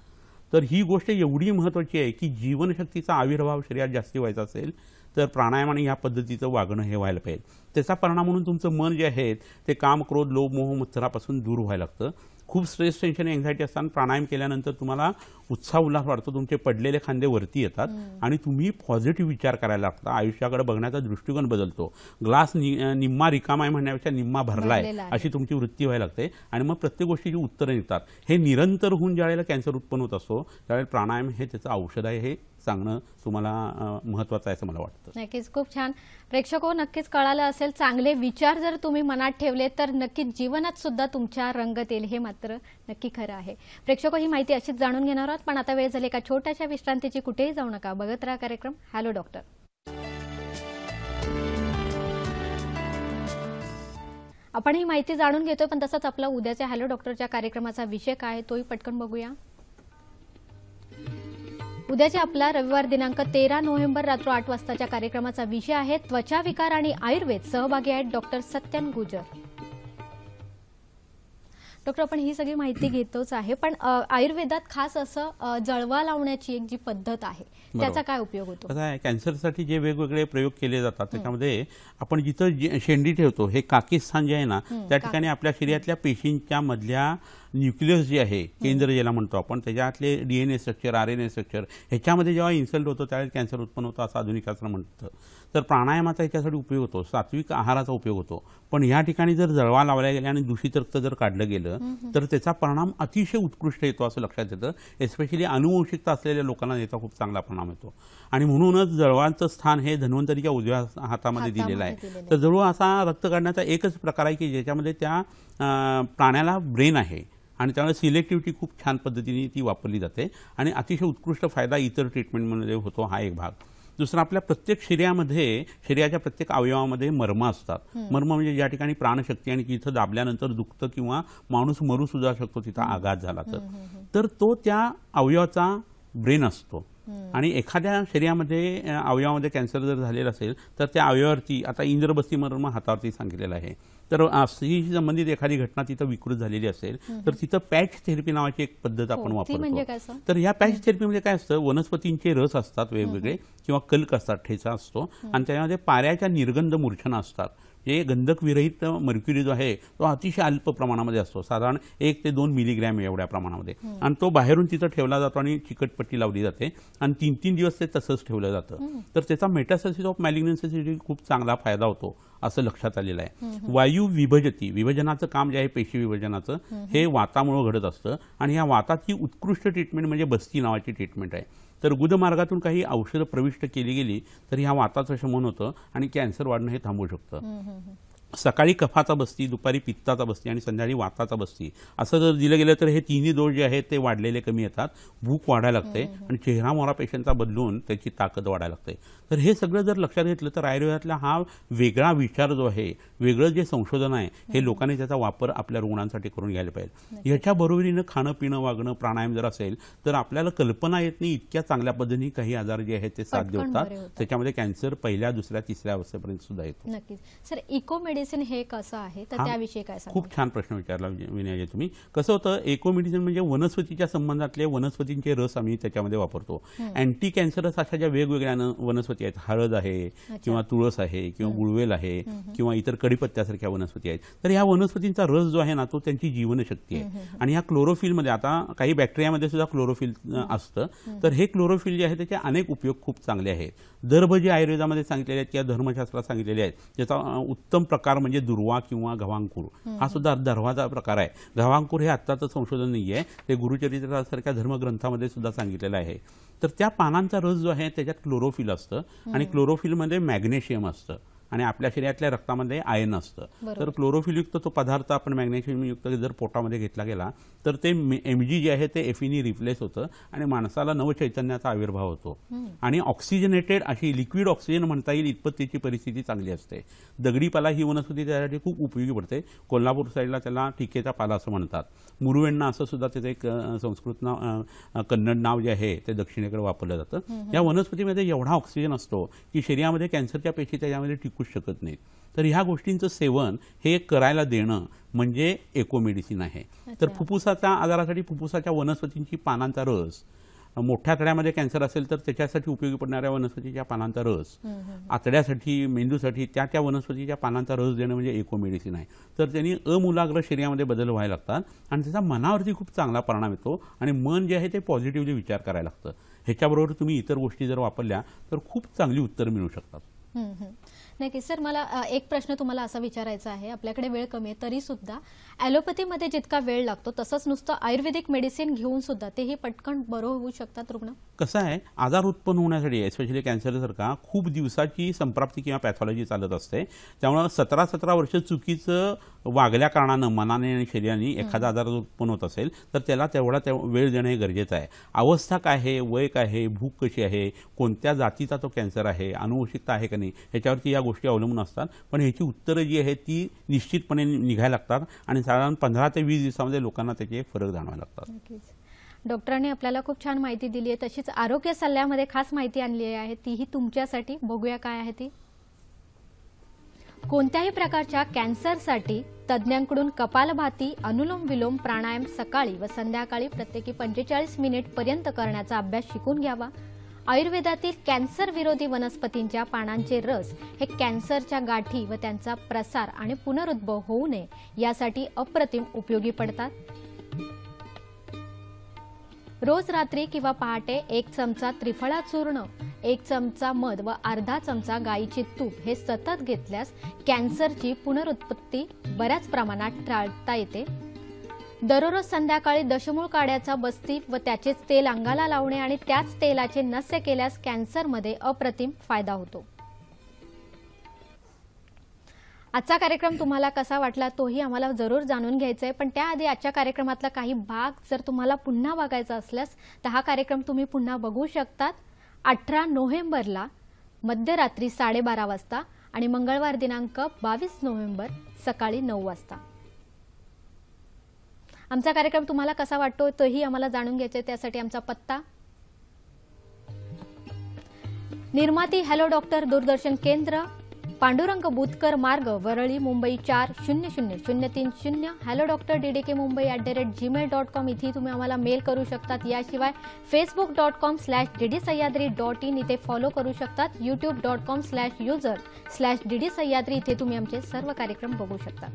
तर ही गोष्ट एवढी महत्त्वाची आहे की जीवनशक्तीचा आविर्भाव शरीरात जास्ती व्हायचा असेल तर प्राणायाम आणि या पद्धतीचं वागणं हे व्हायला पाहिजे त्याचा परिणाम म्हणून तुमचं मन जे आहे ते काम क्रोध लोभ मोह मत्सरापासून दूर व्हायला लागतं खूप स्ट्रेस टेन्शन एन्झायटी असताना प्राणायाम केल्यानंतर तुम्हाला उत्साह उल्हास वाढतो तुमचे पडलेले खांदे वरती येतात आणि तुम्ही पॉझिटिव्ह विचार करायला लागता आयुष्याकडे बघण्याचा दृष्टिकोन बदलतो ग्लास निम्मा रिकामा आहे म्हणण्यापेक्षा निम्मा भरलाय अशी तुमची वृत्ती व्हायला लागते आणि मग प्रत्येक गोष्टीची उत्तरं निघतात हे निरंतर होऊन ज्यावेळेला कॅन्सर उत्पन्न होत असतो त्यावेळेला प्राणायाम हे त्याचं औषध आहे हे सांगणं तुम्हाला महत्वाचं आहे असं मला वाटतं नक्कीच खूप छान प्रेक्षको नक्कीच कळालं असेल चांगले विचार जर तुम्ही मनात ठेवले तर नक्कीच जीवनात सुद्धा तुमच्या रंगत येईल हे मात्र नक्की खरं आहे प्रेक्षको ही माहिती अशीच जाणून घेणार आहोत पण आता वेळ झाली एका छोट्याशा विश्रांतीची कुठेही जाऊ नका बघत राहा कार्यक्रम हॅलो डॉक्टर आपण ही माहिती जाणून घेतोय पण तसंच आपला उद्याच्या हॅलो डॉक्टरच्या कार्यक्रमाचा विषय काय तोही पटकन बघूया उद्याच्या आपला रविवार दिनांक तेरा नोव्हेंबर रात्र आठ वाजताच्या कार्यक्रमाचा विषय आहे त्वचा विकार आणि आयुर्वेद सहभागी आहेत डॉक्टर सत्यन गुजर डॉक्टर आपण ही सगळी माहिती घेतोच आहे पण आयुर्वेदात खास असं जळवा लावण्याची एक जी पद्धत आहे त्याचा काय उपयोग होतो कॅन्सरसाठी जे वेगवेगळे प्रयोग केले जातात त्याच्यामध्ये आपण जिथं शेंडी ठेवतो हे काकीस्थान जे आहे ना त्या ठिकाणी आपल्या शरीरातल्या पेशींच्या मधल्या न्यूक्लियस जे आहे केंद्र ज्याला म्हणतो आपण त्याच्यातले DNA structure R N A structure ह्याच्यामध्ये जेव्हा इन्सल्ट होतो त्यावेळेस कॅन्सर उत्पन्न होतं असं आधुनिक शास्त्र म्हणतं तर प्राणायामाचा याच्यासाठी उपयोग होतो सात्विक आहाराचा उपयोग होतो पण या ठिकाणी जर जळवा लावल्या गेल्या आणि दूषित रक्त जर काढलं गेलं तर त्याचा परिणाम अतिशय उत्कृष्ट येतो असं लक्षात येतं एस्पेशली अनुवंशिकता असलेल्या लोकांना याचा खूप चांगला परिणाम येतो आणि म्हणूनच जळवांचं स्थान हे धन्वंतरीच्या उजव्या हातामध्ये दिलेलं आहे तर जळू असा रक्त काढण्याचा एकच प्रकार आहे की ज्याच्यामध्ये त्या प्राण्याला ब्रेन आहे आणि त्यामुळे सिलेक्टिव्हिटी खूप छान पद्धतीने ती वापरली जाते आणि अतिशय उत्कृष्ट फायदा इतर ट्रीटमेंटमध्ये होतो हा एक भाग दुसरा आपल्या प्रत्येक शरीरामध्ये शरीराच्या प्रत्येक अवयवामध्ये मर्म असतात मर्म म्हणजे ज्या ठिकाणी प्राणशक्ती आणि तिथं दाबल्यानंतर दुखतं किंवा माणूस मरू सुद्धा शकतो तिथं आघात झाला तर तर तो त्या अवयवाचा ब्रेन असतो आणि एखाद्या शरीरामध्ये अवयवामध्ये कॅन्सर जर झालेला असेल तर त्या अवयवावरती आता इंद्रबस्ती मर्म हातावरती सांगितलेलं आहे तर स्त्रीशी संबंधित एखादी घटना तिथं विकृत झालेली असेल तर तिथं पॅच थेरपी नावाची एक पद्धत हो, आपण वापरतो म्हणजे तर ह्या पॅच थेरपी थेरपीमध्ये काय असतं वनस्पतींचे रस असतात वेगवेगळे किंवा कल्क असतात ठेचा असतो आणि त्याच्यामध्ये पाऱ्याच्या निर्गंध मूर्छना असतात जे गंधकविरहित मर्क्युरी जो आहे तो अतिशय अल्प प्रमाणामध्ये असतो साधारण एक ते दोन मिलीग्रॅम एवढ्या प्रमाणामध्ये आणि तो बाहेरून तिथं ठेवला जातो आणि चिकटपट्टी लावली जाते आणि तीन तीन दिवस ते तसंच ठेवलं जातं तर त्याचा मेटासिस ऑफ मॅलिग्नन्सीसाठी खूप चांगला फायदा होतो असं लक्षात आलेलं आहे वायू विभजती विभजनाचं काम जे आहे पेशी विभजनाचं हे वातामुळे घडत असतं आणि ह्या वाताची उत्कृष्ट ट्रीटमेंट म्हणजे बस्ती नावाची ट्रीटमेंट आहे तर गुदमार्गातून काही औषधं प्रविष्ट केली गेली तर ह्या वाताचं शमन होतं आणि कॅन्सर वाढणं हे थांबू शकतं सकाळी कफाचा बसती दुपारी पित्ताचा बसती आणि संध्याकाळी वाताचा बसती असं जर दिलं गेलं तर हे तिन्ही दोष जे आहेत ते वाढलेले कमी येतात भूक वाढायला लागते आणि चेहरा मोरा पेशंटचा बदलून त्याची ताकद वाढायला लागते तर हे सगळं जर लक्षात घेतलं तर आयुर्वेदातला हा वेगळा विचार जो आहे वेगळं जे संशोधन आहे हे लोकांनी त्याचा वापर आपल्या रुग्णांसाठी करून घ्यायला पाहिजे याच्या बरोबरीनं खाणं पिणं वागणं प्राणायाम जर असेल तर आपल्याला कल्पना येत नाही इतक्या चांगल्या पद्धतीने काही आजार जे आहेत ते साध्य होतात त्याच्यामध्ये कॅन्सर पहिल्या दुसऱ्या तिसऱ्या अवस्थेपर्यंत सुद्धा येतो नक्कीच सर इको हे कसं आहे तर त्याविषयी काय खूप छान प्रश्न विचारला विनय तुम्ही कसं होतं मेडिसिन म्हणजे वनस्पतीच्या संबंधातले वनस्पतींचे रस आम्ही त्याच्यामध्ये वापरतो अँटी कॅन्सरस अशा ज्या वेगवेगळ्या वनस्पती आहेत हळद आहे किंवा तुळस आहे किंवा गुळवेल आहे किंवा इतर कडीपत्त्यासारख्या वनस्पती आहेत तर ह्या वनस्पतींचा रस जो आहे ना तो त्यांची जीवनशक्ती आहे आणि ह्या क्लोरोफिलमध्ये आता काही बॅक्टेरियामध्ये सुद्धा क्लोरोफिल असतं तर हे क्लोरोफिल जे आहे त्याचे अनेक उपयोग खूप चांगले आहेत दर्भ जे आयुर्वेदामध्ये सांगितलेले आहेत किंवा धर्मशास्त्रात सांगितलेले आहेत त्याचा उत्तम प्रकार प्रकार म्हणजे दुर्वा किंवा गव्हांकूर हा सुद्धा धर्माचा प्रकार आहे गव्हांकूर हे आत्ताचं संशोधन नाही आहे ते गुरुचरित्रासारख्या धर्मग्रंथामध्ये सुद्धा सांगितलेलं आहे तर त्या पानांचा रस जो आहे त्याच्यात क्लोरोफिल असतं आणि क्लोरोफिलमध्ये मॅग्नेशियम असतं आणि आपल्या शरीरातल्या रक्तामध्ये आयन असतं तर क्लोरोफिलयुक्त तो पदार्थ आपण मॅग्नेशियमयुक्त जर पोटामध्ये घेतला गेला तर ते एम जी जे आहे ते एफिनी रिप्लेस e e होतं आणि माणसाला नवचैतन्याचा आविर्भाव होतो आणि ऑक्सिजनेटेड अशी लिक्विड ऑक्सिजन म्हणता येईल इतपत्तीची परिस्थिती चांगली असते दगडी पाला ही वनस्पती त्यासाठी खूप उपयोगी पडते कोल्हापूर साईडला त्याला ठिकेचा पाला असं म्हणतात मुरुवेण्णा असं सुद्धा त्याचं एक संस्कृत नाव कन्नड नाव जे आहे ते दक्षिणेकडे वापरलं जातं या वनस्पतीमध्ये एवढा ऑक्सिजन असतो की शरीरामध्ये कॅन्सरच्या पेशी त्याच्यामध्ये शकत नाहीत तर ह्या गोष्टींचं सेवन हे करायला देणं म्हणजे एकोमेडिसिन आहे तर फुफ्फुसाच्या आजारासाठी फुफ्फुसाच्या वनस्पतींची पानांचा रस मोठ्या आतड्यामध्ये कॅन्सर असेल तर त्याच्यासाठी उपयोगी पडणाऱ्या वनस्पतीच्या पानांचा रस आतड्यासाठी मेंदूसाठी त्या त्या वनस्पतीच्या पानांचा रस देणं म्हणजे एकोमेडिसिन आहे तर त्यांनी अमूलाग्र शरीरामध्ये बदल व्हायला लागतात आणि त्याचा मनावरती खूप चांगला परिणाम येतो आणि मन जे आहे ते पॉझिटिव्हली विचार करायला लागतं ह्याच्याबरोबर तुम्ही इतर गोष्टी जर वापरल्या तर खूप चांगली उत्तर मिळू शकतात नक्की सर मला एक प्रश्न तुम्हाला असा विचारायचा आहे आपल्याकडे वेळ कमी आहे तरी सुद्धा अॅलोपॅथीमध्ये जितका वेळ लागतो तसंच नुसतं आयुर्वेदिक मेडिसिन घेऊन सुद्धा तेही पटकन बरं होऊ शकतात रुग्ण कसं आहे आजार उत्पन्न होण्यासाठी एस्पेशली कॅन्सरसारखा खूप दिवसाची संप्राप्ती किंवा पॅथॉलॉजी चालत असते त्यामुळं सतरा सतरा वर्ष चुकीचं वागल्या कारणानं मनाने आणि शरीराने एखादा आजार उत्पन्न होत असेल तर त्याला तेवढा ते वेळ देणं हे गरजेचं आहे अवस्था काय आहे वय काय आहे भूक कशी आहे कोणत्या जातीचा तो कॅन्सर आहे अनुवंशिकता आहे का नाही ह्याच्यावरती या गोष्टी अवलंबून असतात पण ह्याची उत्तरं जी आहेत ती निश्चितपणे निघायला लागतात आणि साधारण पंधरा ते वीस दिवसामध्ये लोकांना त्याचे फरक जाणवायला लागतात डॉक्टरांनी आपल्याला खूप छान माहिती दिली आहे तशीच आरोग्य सल्ल्यामध्ये खास माहिती आणली आहे तीही तुमच्यासाठी बघूया काय आहे ती कोणत्याही प्रकारच्या कॅन्सरसाठी तज्ञांकडून कपालभाती अनुलोम विलोम प्राणायाम सकाळी व संध्याकाळी प्रत्येकी पंचेचाळीस मिनिट पर्यंत करण्याचा अभ्यास शिकून घ्यावा आयुर्वेदातील कॅन्सर विरोधी वनस्पतींच्या पानांचे रस हे कॅन्सरच्या गाठी व त्यांचा प्रसार आणि पुनरुद्भव होऊ नये यासाठी अप्रतिम उपयोगी पडतात रोज रात्री किंवा पहाटे एक चमचा त्रिफळा चूर्ण एक चमचा मध व अर्धा चमचा गायीचे तूप हे सतत घेतल्यास कॅन्सरची पुनरुत्पत्ती बऱ्याच प्रमाणात टाळता येते दररोज संध्याकाळी दशमूळ काड्याचा बस्ती व त्याचे तेल अंगाला लावणे आणि त्याच तेलाचे नस्य केल्यास कॅन्सरमध्ये अप्रतिम फायदा होतो आजचा कार्यक्रम तुम्हाला कसा वाटला तोही आम्हाला जरूर जाणून घ्यायचा आहे पण त्याआधी आजच्या कार्यक्रमातला काही भाग जर तुम्हाला पुन्हा बघायचा असल्यास तर हा कार्यक्रम तुम्ही पुन्हा बघू शकतात अठरा नोव्हेंबरला मध्यरात्री साडेबारा वाजता आणि मंगळवार दिनांक बावीस नोव्हेंबर सकाळी नऊ वाजता आमचा कार्यक्रम तुम्हाला कसा वाटतो तोही आम्हाला जाणून घ्यायचा त्यासाठी आमचा पत्ता निर्माती हॅलो डॉक्टर दूरदर्शन केंद्र पांडुरंग बुतकर मार्ग वरळी मुंबई चार शून्य शून्य शून्य तीन शून्य hello doctor DDK Mumbai at the rate Gmail dot com इथे तुम्ही आम्हाला मेल करू शकतात याशिवाय Facebook dot com slash DD Sahyadri dot in इथे फॉलो करू शकतात YouTube dot com slash user slash DD Sahyadri इथे तुम्ही आमचे सर्व कार्यक्रम बघू शकता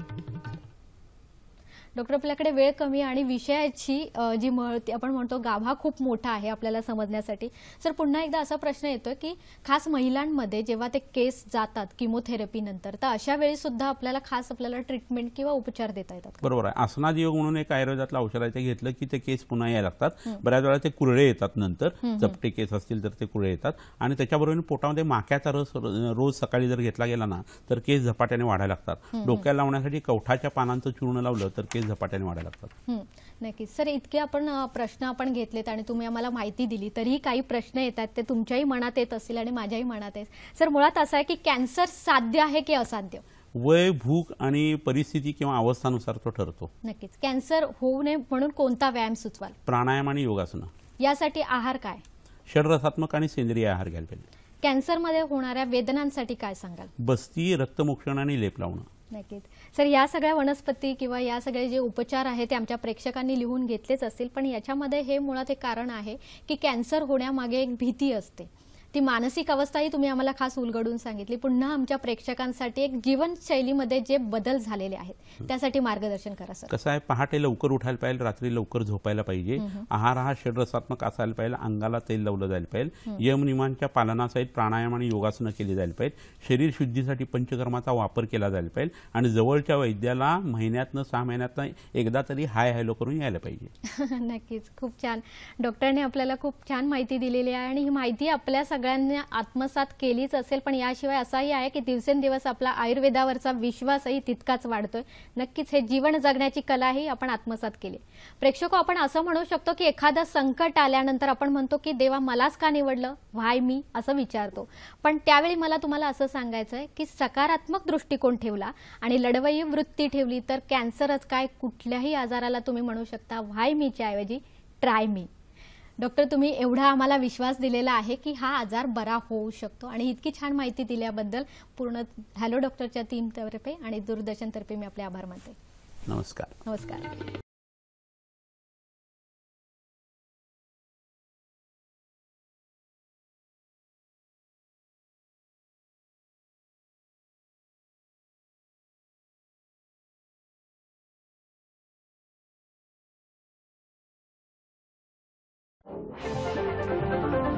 डॉक्टर आपल्याकडे वेळ कमी आणि विषयाची जी ती आपण म्हणतो गाभा खूप मोठा आहे आपल्याला समजण्यासाठी सर पुन्हा एकदा असा प्रश्न येतो की खास महिलांमध्ये जेव्हा ते केस जातात नंतर तर अशा वेळी सुद्धा आपल्याला खास आपल्याला ट्रीटमेंट किंवा उपचार देता येतात बरोबर आहे आसनाद योग म्हणून एक आयुर्वेदातलं औषधाचं घेतलं की ते केस पुन्हा यायला लागतात बऱ्याच वेळा ते कुरळे येतात नंतर चपटे केस असतील तर ते कुरळे येतात आणि त्याच्याबरोबर पोटामध्ये माक्याचा रस रोज सकाळी जर घेतला गेला ना तर केस झपाट्याने वाढायला लागतात डोक्याला लावण्यासाठी कवठाच्या पानांचं चूर्ण लावलं तर केस झपाट्याने वाढायला लागतात नक्कीच सर इतके आपण प्रश्न आपण घेतलेत आणि तुम्ही आम्हाला माहिती दिली तरीही काही प्रश्न येतात ते तुमच्याही मनात येत असतील आणि माझ्याही मनात येत सर मुळात असं आहे की कॅन्सर साध्य आहे की असाध्य वय भूक आणि परिस्थिती किंवा अवस्थानुसार तो ठरतो नक्कीच कॅन्सर होऊ नये म्हणून कोणता व्यायाम सुचवाल प्राणायाम आणि योगासनं यासाठी आहार काय षडरसात्मक आणि सेंद्रिय आहार घ्यायला पाहिजे कॅन्सरमध्ये होणाऱ्या वेदनांसाठी काय सांगाल बस्ती रक्तमोक्षण आणि लेप लावणं नक्कीच सर या सगळ्या वनस्पती किंवा या सगळे जे उपचार आहेत ते आमच्या प्रेक्षकांनी लिहून घेतलेच असतील पण याच्यामध्ये हे मुळात एक कारण आहे की कॅन्सर होण्यामागे एक भीती असते ती मानसिक अवस्थाही तुम्ही आम्हाला खास उलगडून सांगितली पुन्हा आमच्या प्रेक्षकांसाठी एक जीवनशैलीमध्ये जे बदल झालेले आहेत त्यासाठी मार्गदर्शन करा सर कसं आहे पहाटे लवकर उठायला पाहिजे रात्री लवकर झोपायला पाहिजे आहार हा शरीरसात्मक असायला पाहिजे अंगाला तेल लावलं जायला पाहिजे यमनियमांच्या पालनासहित प्राणायाम आणि योगासनं केली जायला पाहिजे शरीर शुद्धीसाठी पंचकर्माचा वापर केला जायला पाहिजे आणि जवळच्या वैद्याला महिन्यातनं सहा महिन्यातनं एकदा तरी हाय हॅलो करून यायला पाहिजे नक्कीच खूप छान डॉक्टरने आपल्याला खूप छान माहिती दिलेली आहे आणि ही माहिती आपल्या सगळ्यांनी आत्मसात केलीच असेल पण याशिवाय असाही आहे की दिवसेंदिवस आपला आयुर्वेदावरचा विश्वासही तितकाच वाढतोय नक्कीच हे जीवन जगण्याची कलाही आपण आत्मसात केली प्रेक्षको आपण असं म्हणू शकतो की एखादं संकट आल्यानंतर आपण म्हणतो की देवा मलाच का निवडलं व्हाय मी असं विचारतो पण त्यावेळी मला तुम्हाला असं सांगायचं आहे की सकारात्मक दृष्टिकोन ठेवला आणि लढवई वृत्ती ठेवली तर कॅन्सरच काय कुठल्याही आजाराला तुम्ही म्हणू शकता व्हाय मीच्या ऐवजी ट्राय मी डॉक्टर तुम्ही एवढा आम्हाला विश्वास दिलेला आहे की हा आजार बरा होऊ शकतो आणि इतकी छान माहिती दिल्याबद्दल पूर्ण हॅलो डॉक्टरच्या टीमतर्फे आणि दूरदर्शनतर्फे मी आपले आभार मानते नमस्कार नमस्कार Thank you.